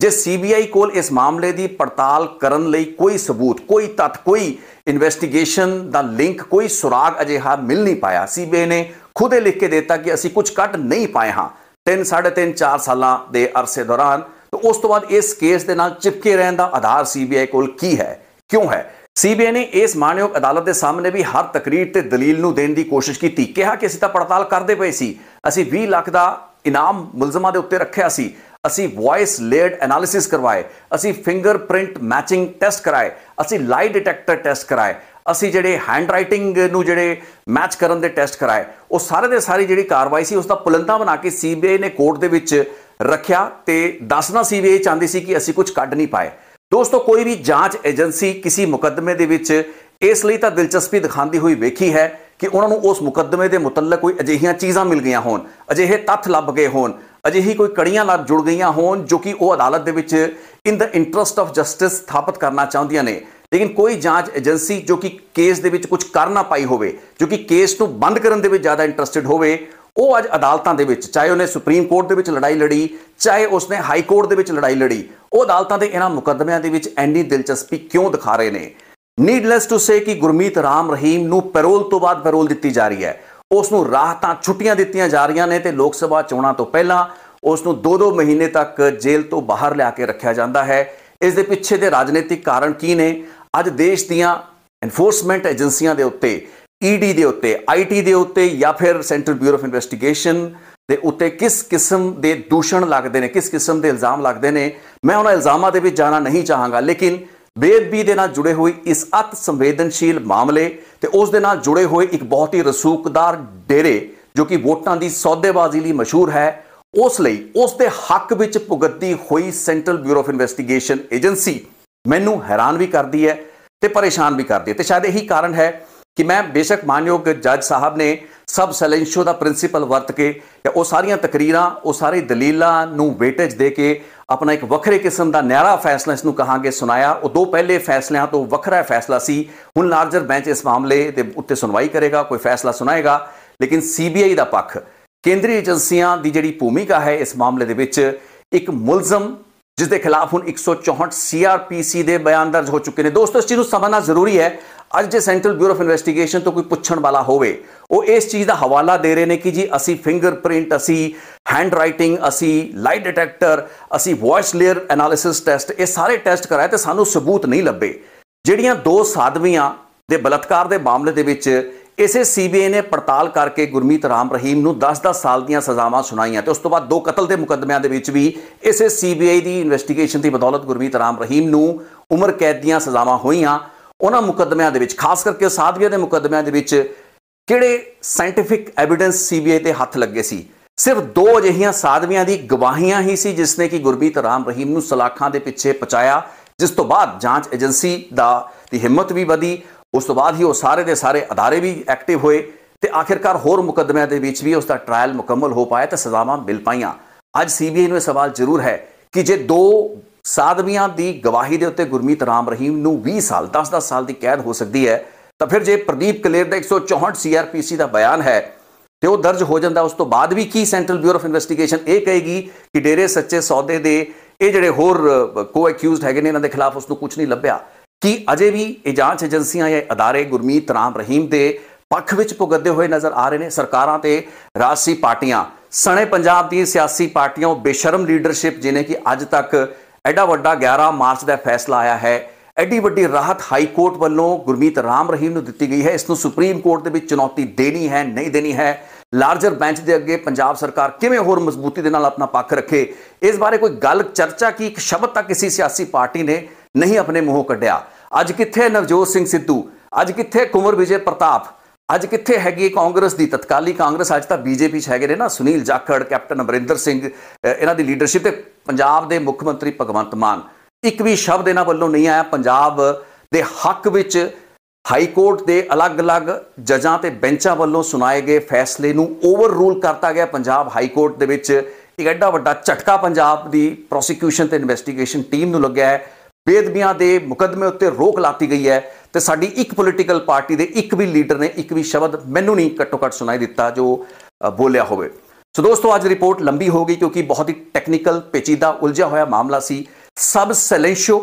ਜੇ ਸੀਬੀਆਈ ਕੋਲ ਇਸ ਮਾਮਲੇ ਦੀ ਪੜਤਾਲ ਕਰਨ ਲਈ ਕੋਈ ਸਬੂਤ ਕੋਈ ਤੱਤ ਕੋਈ ਇਨਵੈਸਟੀਗੇਸ਼ਨ ਦਾ ਲਿੰਕ ਕੋਈ ਸੁਰਾਗ ਅਜਿਹਾ ਮਿਲ ਨਹੀਂ ਪਾਇਆ ਸੀਬੀਆਈ ਨੇ ਖੁਦੇ ਲਿਖ ਕੇ ਦਿੱਤਾ ਕਿ ਅਸੀਂ ਕੁਝ ਕੱਢ ਨਹੀਂ ਪਾਏ ਹਾਂ 3 3.5 4 ਸਾਲਾਂ ਦੇ ਅਰਸੇ ਦੌਰਾਨ ਤਾਂ ਉਸ ਤੋਂ ਬਾਅਦ ਇਸ ਕੇਸ ਦੇ ਨਾਲ ਚਿਪਕੇ ਰਹਿਣ ਦਾ ਆਧਾਰ ਸੀਬੀਆਈ ਕੋਲ ਕੀ ਹੈ ਕਿਉਂ ਹੈ ਸੀਬੀਆਈ ਨੇ ਇਸ ਮਾਨਯੋਗ ਅਦਾਲਤ ਦੇ ਸਾਹਮਣੇ ਵੀ ਹਰ ਤਕਰੀਰ ਤੇ ਦਲੀਲ ਨੂੰ ਦੇਣ ਦੀ ਕੋਸ਼ਿਸ਼ ਕੀਤੀ ਕਿਹਾ ਕਿ ਅਸੀਂ ਤਾਂ ਪੜਤਾਲ ਕਰਦੇ ਪਏ ਸੀ ਅਸੀਂ 20 ਲੱਖ ਦਾ ਇਨਾਮ ਮੁਲਜ਼ਮਾਂ ਦੇ ਉੱਤੇ ਰੱਖਿਆ ਸੀ ਅਸੀਂ ਵੌਇਸ ਲੇਅਰਡ ਐਨਾਲਿਸਿਸ ਕਰਵਾਏ ਅਸੀਂ ਫਿੰਗਰਪ੍ਰਿੰਟ ਮੈਚਿੰਗ ਟੈਸਟ ਕਰਾਏ ਅਸੀਂ ਲਾਈ ਡਿਟੈਕਟਰ ਟੈਸਟ ਕਰਾਏ ਅਸੀਂ ਜਿਹੜੇ ਹੈਂਡਰਾਈਟਿੰਗ ਨੂੰ ਜਿਹੜੇ ਮੈਚ ਕਰਨ ਦੇ ਟੈਸਟ ਕਰਾਏ ਉਹ ਸਾਰੇ ਦੇ ਸਾਰੇ ਜਿਹੜੀ ਕਾਰਵਾਈ ਸੀ ਉਸ ਦਾ ਪੁਲੰਤਾ ਬਣਾ ਕੇ ਸੀਬੀਆਈ ਨੇ ਕੋਰਟ ਦੇ ਵਿੱਚ ਰੱਖਿਆ ਤੇ ਦੱਸਣਾ ਸੀ ਵੀ ਇਹ ਚਾਹੁੰਦੇ ਸੀ ਕਿ ਅਸੀਂ ਕੁਝ ਕੱਢ ਨਹੀਂ ਪਾਏ ਦੋਸਤੋ ਕੋਈ ਵੀ ਜਾਂਚ ਏਜੰਸੀ ਕਿਸੇ ਮੁਕੱਦਮੇ ਦੇ ਵਿੱਚ ਇਸ ਲਈ ਤਾਂ ਦਿਲਚਸਪੀ ਦਿਖਾਉਂਦੀ ਹੋਈ ਵੇਖੀ ਹੈ ਕਿ ਉਹਨਾਂ ਨੂੰ ਉਸ ਮੁਕੱਦਮੇ ਦੇ ਮੁਤਲਕ ਕੋਈ ਅਜਿਹੀਆਂ ਚੀਜ਼ਾਂ ਮਿਲ ਗਈਆਂ ਹੋਣ ਅਜਿਹੇ ਤੱਥ ਲੱਭ ਗਏ ਹੋਣ ਅਜਿਹੀ ਕੋਈ ਕੜੀਆਂ ਨਾਲ ਜੁੜ ਗਈਆਂ ਹੋਣ ਜੋ ਕਿ ਉਹ ਅਦਾਲਤ ਦੇ ਵਿੱਚ in the interest of justice ਸਥਾਪਿਤ ਕਰਨਾ ਚਾਹੁੰਦੀਆਂ ਨੇ ਲੇਕਿਨ ਕੋਈ ਜਾਂਚ ਏਜੰਸੀ ਜੋ ਕਿ ਕੇਸ ਦੇ ਵਿੱਚ ਕੁਝ ਕਰ ਨਾ ਪਾਈ ਹੋਵੇ ਕਿਉਂਕਿ ਕੇਸ ਨੂੰ ਬੰਦ ਕਰਨ ਦੇ ਵਿੱਚ ਜ਼ਿਆਦਾ ਇੰਟਰਸਟਿਡ ਹੋਵੇ ਉਹ ਅੱਜ ਅਦਾਲਤਾਂ ਦੇ ਵਿੱਚ ਚਾਹੇ ਉਹਨੇ ਸੁਪਰੀਮ ਕੋਰਟ ਦੇ ਵਿੱਚ ਲੜਾਈ ਲੜੀ ਚਾਹੇ ਉਸਨੇ ਹਾਈ ਕੋਰਟ ਦੇ ਵਿੱਚ ਲੜਾਈ ਲੜੀ ਉਹ ਅਦਾਲਤਾਂ ਦੇ ਇਹਨਾਂ ਮੁਕੱਦਮਿਆਂ ਦੇ ਵਿੱਚ ਐਨੀ ਦਿਲਚਸਪੀ ਕਿਉਂ ਦਿਖਾ ਰਹੇ ਨੇ ਨੀਡਲੈਸ ਟੂ ਸੇ ਕਿ ਗੁਰਮੀਤ ਰਾਮ ਰਹੀਮ ਨੂੰ ਪੈਰੋਲ ਤੋਂ ਬਾਅਦ ਪੈਰੋਲ ਦਿੱਤੀ ਜਾ ਰਹੀ ਹੈ ਉਸ ਨੂੰ ਰਾਹਤਾਂ ਛੁੱਟੀਆਂ ਦਿੱਤੀਆਂ ਜਾ ਰਹੀਆਂ ਨੇ ਤੇ ਲੋਕ ਸਭਾ ਚੋਣਾਂ ਤੋਂ ਪਹਿਲਾਂ ਉਸ ਨੂੰ 2-2 ਮਹੀਨੇ ਤੱਕ ਜੇਲ੍ਹ ਤੋਂ ਬਾਹਰ ਲਿਆ ਕੇ ਰੱਖਿਆ ਜਾਂਦਾ ਹੈ ਇਸ ਦੇ ਪਿੱਛੇ ਦੇ ਰਾਜਨੀਤਿਕ ਕਾਰਨ ਕੀ ਨੇ ਅੱਜ ਦੇਸ਼ ਦੀਆਂ ਐਨਫੋਰਸਮੈਂਟ ਏਜੰਸੀਆਂ ਦੇ ਉੱਤੇ ਈਡੀ e ਦੇ ਉੱਤੇ ਆਈਟੀ ਦੇ ਉੱਤੇ ਜਾਂ ਫਿਰ ਸੈਂਟਰਲ ਬਿਊਰੋ ਆਫ ਇਨਵੈਸਟੀਗੇਸ਼ਨ ਦੇ ਉੱਤੇ ਕਿਸ ਕਿਸਮ ਦੇ ਦੂਸ਼ਣ ਲੱਗਦੇ ਨੇ ਕਿਸ ਕਿਸਮ ਦੇ ਇਲਜ਼ਾਮ ਲੱਗਦੇ ਨੇ ਮੈਂ ਉਹਨਾਂ ਇਲਜ਼ਾਮਾਂ ਦੇ ਵਿੱਚ ਜਾਣਾ ਨਹੀਂ ਚਾਹਾਂਗਾ ਲੇਕਿਨ ਬੇਦਬੀ ਦੇ ਨਾਲ ਜੁੜੇ ਹੋਏ ਇਸ ਅਤ ਸੰਵੇਦਨਸ਼ੀਲ ਮਾਮਲੇ ਤੇ ਉਸ ਦੇ ਨਾਲ ਜੁੜੇ ਹੋਏ ਇੱਕ ਬਹੁਤ ਹੀ ਰਸੂਕਦਾਰ ਡੇਰੇ ਜੋ ਕਿ ਵੋਟਾਂ ਦੀ ਸੌਦੇਬਾਜ਼ੀ ਲਈ ਮਸ਼ਹੂਰ ਹੈ ਉਸ ਲਈ ਉਸ ਦੇ ਹੱਕ ਵਿੱਚ ਭੁਗਤਦੀ ਹੋਈ central bureau of investigation agency ਮੈਨੂੰ ਹੈਰਾਨ ਵੀ ਕਰਦੀ ਹੈ ਤੇ ਪਰੇਸ਼ਾਨ ਵੀ ਕਰਦੀ ਹੈ ਤੇ ਸ਼ਾਇਦ ਇਹੀ ਕਾਰਨ ਹੈ ਕਿ ਮੈਂ ਬੇਸ਼ੱਕ ਮਾਨਯੋਗ ਜੱਜ ਸਾਹਿਬ ਨੇ ਸਬ ਸੈਲੈਂਸ਼ੋ ਦਾ ਪ੍ਰਿੰਸੀਪਲ ਵਰਤ ਕੇ ਉਹ ਸਾਰੀਆਂ ਤਕਰੀਰਾਂ ਉਹ ਸਾਰੇ ਦਲੀਲਾਂ ਨੂੰ ਵੇਟੇਜ ਦੇ ਕੇ ਆਪਣਾ ਇੱਕ ਵੱਖਰੇ ਕਿਸਮ ਦਾ ਨਿਆਰਾ ਫੈਸਲਾ ਇਸ ਨੂੰ ਕਹਾਂਗੇ ਸੁਣਾਇਆ ਉਹ ਦੋ ਪਹਿਲੇ ਫੈਸਲਿਆਂ ਤੋਂ ਵੱਖਰਾ ਫੈਸਲਾ ਸੀ ਹੁਣ ਲਾਰਜਰ ਬੈਂਚ ਇਸ ਮਾਮਲੇ ਦੇ ਉੱਤੇ ਸੁਣਵਾਈ ਕਰੇਗਾ ਕੋਈ ਫੈਸਲਾ ਸੁਣਾਏਗਾ ਲੇਕਿਨ ਸੀਬੀਆਈ ਦਾ ਪੱਖ ਕੇਂਦਰੀ ਏਜੰਸੀਆਂ ਦੀ ਜਿਹੜੀ ਭੂਮਿਕਾ ਹੈ ਇਸ ਮਾਮਲੇ ਦੇ ਵਿੱਚ ਇੱਕ ਮੁਲਜ਼ਮ ਜਿਸ ਦੇ ਖਿਲਾਫ ਹੁਣ 164 ਸੀਆਰਪੀਸੀ ਦੇ ਬਿਆਨ ਦਰਜ ਹੋ ਚੁੱਕੇ ਨੇ ਦੋਸਤੋ ਇਸ ਚੀਜ਼ ਨੂੰ ਸਮਝਣਾ ਜ਼ਰੂਰੀ ਹੈ ਅੱਜ ਜੇ ਸੈਂਟਰਲ ਬਿਊਰੋ ਆਫ ਇਨਵੈਸਟੀਗੇਸ਼ਨ ਤੋਂ ਕੋਈ ਪੁੱਛਣ ਵਾਲਾ ਹੋਵੇ ਉਹ ਇਸ ਚੀਜ਼ ਦਾ ਹਵਾਲਾ ਦੇ ਰਹੇ ਨੇ ਕਿ ਜੀ ਅਸੀਂ ਫਿੰਗਰਪ੍ਰਿੰਟ ਅਸੀਂ ਹੈਂਡ ਰਾਈਟਿੰਗ ਅਸੀਂ ਲਾਈਟ ਡਿਟੈਕਟਰ ਅਸੀਂ ਵੌਇਸ ਲੇਅਰ ਐਨਾਲਿਸਿਸ ਟੈਸਟ ਇਹ ਸਾਰੇ ਟੈਸਟ ਕਰਾਏ ਤੇ ਸਾਨੂੰ ਸਬੂਤ ਨਹੀਂ ਲੱਭੇ ਜਿਹੜੀਆਂ ਦੋ ਸਾਧਵੀਆਂ ਦੇ ਬਲਤਕਾਰ ਦੇ ਮਾਮਲੇ ਦੇ ਵਿੱਚ ਇਸੇ ਸੀਬੀਆਈ ਨੇ ਪੜਤਾਲ ਕਰਕੇ ਗੁਰਮੀਤ ਰਾਮ ਰਹੀਮ ਨੂੰ 10-10 ਸਾਲ ਦੀਆਂ ਸਜ਼ਾਵਾਂ ਸੁਣਾਈਆਂ ਤੇ ਉਸ ਤੋਂ ਬਾਅਦ ਦੋ ਕਤਲ ਦੇ ਮੁਕੱਦਮਿਆਂ ਦੇ ਵਿੱਚ ਵੀ ਇਸੇ ਸੀਬੀਆਈ ਦੀ ਇਨਵੈਸਟੀਗੇਸ਼ਨ ਦੀ ਬਦੌਲਤ ਗੁਰਮੀਤ ਰਾਮ ਰਹੀਮ ਨੂੰ ਉਮਰ ਕੈਦ ਦੀਆਂ ਸਜ਼ਾਵਾਂ ਹੋਈਆਂ ਉਹਨਾਂ ਮੁਕੱਦਮਿਆਂ ਦੇ ਵਿੱਚ ਖਾਸ ਕਰਕੇ ਸਾਧਵੀਆਂ ਦੇ ਮੁਕੱਦਮਿਆਂ ਦੇ ਵਿੱਚ ਕਿਹੜੇ ਸਾਇੰਟਿਫਿਕ ਐਵੀਡੈਂਸ ਸੀਬੀਆਈ ਤੇ ਹੱਥ ਲੱਗੇ ਸੀ ਸਿਰਫ ਦੋ ਅਜਿਹੀਆਂ ਸਾਧਵੀਆਂ ਦੀ ਗਵਾਹੀਆਂ ਹੀ ਸੀ ਜਿਸ ਨੇ ਕਿ ਗੁਰਬੀਤ ਰਾਮ ਰਹੀਮ ਨੂੰ ਸਲਾਖਾਂ ਦੇ ਪਿੱਛੇ ਪਚਾਇਆ ਜਿਸ ਤੋਂ ਬਾਅਦ ਜਾਂਚ ਏਜੰਸੀ ਦਾ ਦੀ ਹਿੰਮਤ ਵੀ ਵਧੀ ਉਸ ਤੋਂ ਬਾਅਦ ਹੀ ਉਹ ਸਾਰੇ ਦੇ ਸਾਰੇ ਅਦਾਰੇ ਵੀ ਐਕਟਿਵ ਹੋਏ ਤੇ ਆਖਿਰਕਾਰ ਹੋਰ ਮੁਕੱਦਮਿਆਂ ਦੇ ਵਿੱਚ ਵੀ ਉਸ ਦਾ ਟ੍ਰਾਇਲ ਮੁਕੰਮਲ ਹੋ ਪਾਇਆ ਤੇ ਸਜ਼ਾਵਾਂ ਮਿਲ ਪਾਈਆਂ ਅੱਜ ਸੀਬੀਆਈ ਨੂੰ ਇਹ ਸਵਾਲ ਜ਼ਰੂਰ ਹੈ ਕਿ ਜੇ ਦੋ ਸਾਧਵੀਆਂ ਦੀ ਗਵਾਹੀ ਦੇ ਉੱਤੇ ਗੁਰਮੀਤ ਰਾਮ ਰਹੀਮ ਨੂੰ 20 ਸਾਲ 10-10 ਸਾਲ ਦੀ ਕੈਦ ਹੋ ਸਕਦੀ ਹੈ ਤਾਂ ਫਿਰ ਜੇ ਪ੍ਰਦੀਪ ਕਲੇਰ ਦਾ 164 ਸੀਆਰਪੀਸੀ ਦਾ ਬਿਆਨ ਹੈ ਤੇ ਉਹ ਦਰਜ ਹੋ ਜਾਂਦਾ ਉਸ ਤੋਂ ਬਾਅਦ ਵੀ ਕੀ ਸੈਂਟਰਲ ਬਿਊਰੋ ਆਫ ਇਨਵੈਸਟੀਗੇਸ਼ਨ ਇਹ ਕਹੇਗੀ ਕਿ ਡੇਰੇ ਸੱਚੇ ਸੌਦੇ ਦੇ ਇਹ ਜਿਹੜੇ ਹੋਰ ਕੋ ਐਕਿਊਜ਼ਡ ਹੈਗੇ ਨੇ ਇਹਨਾਂ ਦੇ ਖਿਲਾਫ ਉਸ ਨੂੰ ਕੁਝ ਨਹੀਂ ਲੱਭਿਆ ਕਿ ਅਜੇ ਵੀ ਇਹ ਜਾਂਚ ਏਜੰਸੀਆਂ ਜਾਂ ਅਦਾਰੇ ਗੁਰਮੀਤ ਰਾਮ ਰਹੀਮ ਦੇ ਪੱਖ ਵਿੱਚ ਪੁਗਦੇ ਹੋਏ ਨਜ਼ਰ ਆ ਰਹੇ ਨੇ ਸਰਕਾਰਾਂ ਤੇ ਰਾਜਸੀ ਪਾਰਟੀਆਂ ਸਣੇ ਪੰਜਾਬ ਦੀਆਂ ਸਿਆਸੀ ਪਾਰਟੀਆਂ ਉਹ ਬੇਸ਼ਰਮ ਲੀਡਰਸ਼ਿਪ ਜਿਨੇ ਕਿ ਅੱਜ ਤੱਕ ਐਡਾ ਵੱਡਾ 11 ਮਾਰਚ ਦਾ ਫੈਸਲਾ ਆਇਆ ਹੈ ਐਡੀ ਵੱਡੀ ਰਾਹਤ ਹਾਈ ਕੋਰਟ ਵੱਲੋਂ ਗੁਰਮੀਤ ਰਾਮ ਰਹੀਮ ਨੂੰ ਦਿੱਤੀ ਗਈ ਹੈ ਇਸ ਨੂੰ ਸੁਪਰੀਮ ਕੋਰਟ ਦੇ ਵਿੱਚ ਚੁਣੌਤੀ ਦੇਣੀ ਹੈ ਨਹੀਂ ਦੇਣੀ ਹੈ ਲਾਰਜਰ ਬੈਂਚ ਦੇ ਅੱਗੇ ਪੰਜਾਬ ਸਰਕਾਰ ਕਿਵੇਂ ਹੋਰ ਮਜ਼ਬੂਤੀ ਦੇ ਨਾਲ ਆਪਣਾ ਪੱਖ ਰੱਖੇ ਇਸ ਬਾਰੇ ਕੋਈ ਗੱਲ ਚਰਚਾ ਕੀ ਇੱਕ ਸ਼ਬਦ ਤੱਕ ਕਿਸੇ ਸਿਆਸੀ ਪਾਰਟੀ ਨੇ ਨਹੀਂ ਆਪਣੇ ਮੂੰਹੋਂ ਕੱਢਿਆ ਅੱਜ ਕਿੱਥੇ ਨਵਜੋਤ ਸਿੰਘ ਸਿੱਧੂ ਅੱਜ ਕਿੱਥੇ ਕੁਮਰ ਵਿਜੇ ਪ੍ਰਤਾਪ ਅੱਜ ਕਿੱਥੇ ਹੈਗੀ ਕਾਂਗਰਸ ਦੀ ਤਤਕਾਲੀ ਕਾਂਗਰਸ ਅੱਜ ਤਾਂ ਬੀਜੇਪੀ 'ਚ ਹੈਗੇ ਨੇ ਨਾ ਸੁਨੀਲ ਜਾਖੜ ਕੈਪਟਨ ਅਮਰਿੰਦਰ ਸਿੰਘ ਇਹਨਾਂ ਦੀ ਲੀਡਰਸ਼ਿਪ ਤੇ ਪੰਜਾਬ ਦੇ ਮੁੱਖ ਮੰਤਰੀ ਭਗਵੰਤ ਮਾਨ ਇੱਕ ਵੀ ਸ਼ਬਦ ਇਹਨਾਂ ਵੱਲੋਂ ਨਹੀਂ ਆਇਆ ਪੰਜਾਬ ਦੇ ਹੱਕ ਵਿੱਚ ਹਾਈ ਕੋਰਟ ਦੇ ਅਲੱਗ-ਅਲੱਗ ਜੱਜਾਂ ਤੇ ਬੈਂਚਾਂ ਵੱਲੋਂ ਸੁਣਾਏ ਗਏ ਫੈਸਲੇ ਨੂੰ ਓਵਰ ਰੂਲ ਕਰਤਾ ਗਿਆ ਪੰਜਾਬ ਹਾਈ ਕੋਰਟ ਦੇ ਵਿੱਚ ਇੱਕ ਐਡਾ ਵੱਡਾ ਝਟਕਾ ਪੰਜਾਬ ਦੀ ਪ੍ਰੋਸੀਕਿਊਸ਼ਨ ਤੇ ਇਨਵੈਸਟੀਗੇਸ਼ਨ ਟੀਮ ਨੂੰ ਲੱਗਿਆ ਹੈ ਬੇਦਬੀਆਂ ਦੇ ਮੁਕਦਮੇ ਉੱਤੇ ਰੋਕ ਲਾਤੀ ਗਈ ਹੈ ਤੇ ਸਾਡੀ ਇੱਕ ਪੋਲੀਟੀਕਲ ਪਾਰਟੀ ਦੇ ਇੱਕ ਵੀ ਲੀਡਰ ਨੇ ਇੱਕ ਵੀ ਸ਼ਬਦ ਮੈਨੂੰ ਨਹੀਂ ਘੱਟੋ ਘੱਟ ਸੁਣਾਈ ਦਿੱਤਾ ਜੋ ਬੋਲਿਆ ਹੋਵੇ ਸੋ ਦੋਸਤੋ ਅੱਜ ਰਿਪੋਰਟ ਲੰਬੀ ਹੋ ਗਈ ਕਿਉਂਕਿ ਬਹੁਤ ਹੀ ਟੈਕਨੀਕਲ ਪੇਚੀਦਾ ਉਲਝਿਆ ਹੋਇਆ ਮਾਮਲਾ ਸੀ ਸਬ ਸੈਲੈਂਸ਼ੋ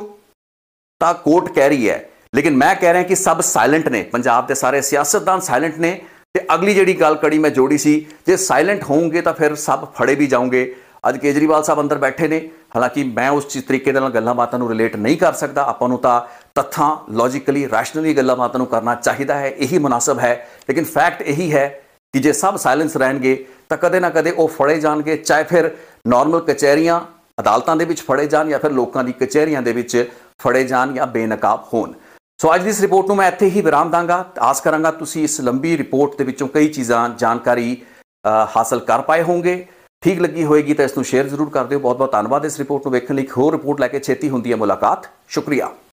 ਤਾਂ ਕੋਰਟ ਕਹਿ ਰਹੀ ਹੈ ਲੇਕਿਨ ਮੈਂ ਕਹਿ ਰਿਹਾ ਕਿ ਸਭ ਸਾਇਲੈਂਟ ਨੇ ਪੰਜਾਬ ਦੇ ਸਾਰੇ ਸਿਆਸਤਦਾਨ ਸਾਇਲੈਂਟ ਨੇ ਤੇ ਅਗਲੀ ਜਿਹੜੀ ਗੱਲ ਕੜੀ ਮੈਂ ਜੋੜੀ ਸੀ ਜੇ ਸਾਇਲੈਂਟ ਹੋਵਾਂਗੇ ਤਾਂ ਫਿਰ ਸਭ ਫੜੇ ਵੀ ਜਾਓਗੇ ਅੱਜ ਕੇਜਰੀਵਾਲ ਸਾਹਿਬ ਅੰਦਰ ਬੈਠੇ ਨੇ ਹਾਲਾਂਕਿ ਮੈਂ ਉਸ ਚੀਜ਼ ਤਰੀਕੇ ਨਾਲ ਗੱਲਾਂ ਬਾਤਾਂ ਨੂੰ ਰਿਲੇਟ ਨਹੀਂ ਕਰ ਸਕਦਾ ਆਪਾਂ ਨੂੰ ਤਾਂ ਤੱਥਾਂ ਲੌਜੀਕਲੀ ਰੈਸ਼ਨਲੀ ਗੱਲਾਂ ਬਾਤਾਂ ਨੂੰ ਕਰਨਾ ਚਾਹੀਦਾ ਹੈ ਇਹੀ ਮناسب ਹੈ ਲੇਕਿਨ ਫੈਕਟ ਇਹੀ ਹੈ ਕਿ ਜੇ ਸਭ ਸਾਇਲੈਂਸ ਰਹਿਣਗੇ ਤਾਂ ਕਦੇ ਨਾ ਕਦੇ ਉਹ ਫੜੇ ਜਾਣਗੇ ਚਾਹੇ ਫਿਰ ਨਾਰਮਲ ਕਚਹਿਰੀਆਂ ਅਦਾਲਤਾਂ ਦੇ ਵਿੱਚ ਫੜੇ ਜਾਣ ਜਾਂ ਫਿਰ ਲੋਕਾਂ ਦੀ ਕਚਹਿਰੀਆਂ ਦੇ ਵਿੱਚ ਫੜੇ ਜਾਣ ਜਾਂ ਬੇਨਕਾਬ ਹੋਣ ਸੋ ਅੱਜ ਦੀ ਇਸ ਰਿਪੋਰਟ ਨੂੰ ਮੈਂ ਇੱਥੇ ਹੀ ਵਿਰਾਮ ਦਾਂਗਾ ਆਸ ਕਰਾਂਗਾ ਤੁਸੀਂ ਇਸ ਲੰਬੀ ਰਿਪੋਰਟ ਦੇ ਵਿੱਚੋਂ ਕਈ ਚੀਜ਼ਾਂ ਜਾਣਕਾਰੀ ਹਾਸਲ ਕਰ ਪਾਏ ਹੋਵੋਗੇ ਠੀਕ ਲੱਗੀ ਹੋਏਗੀ ਤਾਂ ਇਸ ਨੂੰ ਸ਼ੇਅਰ ਜ਼ਰੂਰ ਕਰ ਦਿਓ ਬਹੁਤ ਬਹੁਤ ਧੰਨਵਾਦ ਇਸ ਰਿਪੋਰਟ ਨੂੰ ਵੇਖਣ ਲਈ ਇੱਕ ਹੋਰ ਰਿਪੋਰਟ ਲੈ ਕੇ ਛੇਤੀ ਹੁੰਦੀ ਹੈ ਮੁਲਾਕਾਤ ਸ਼ੁਕਰੀਆ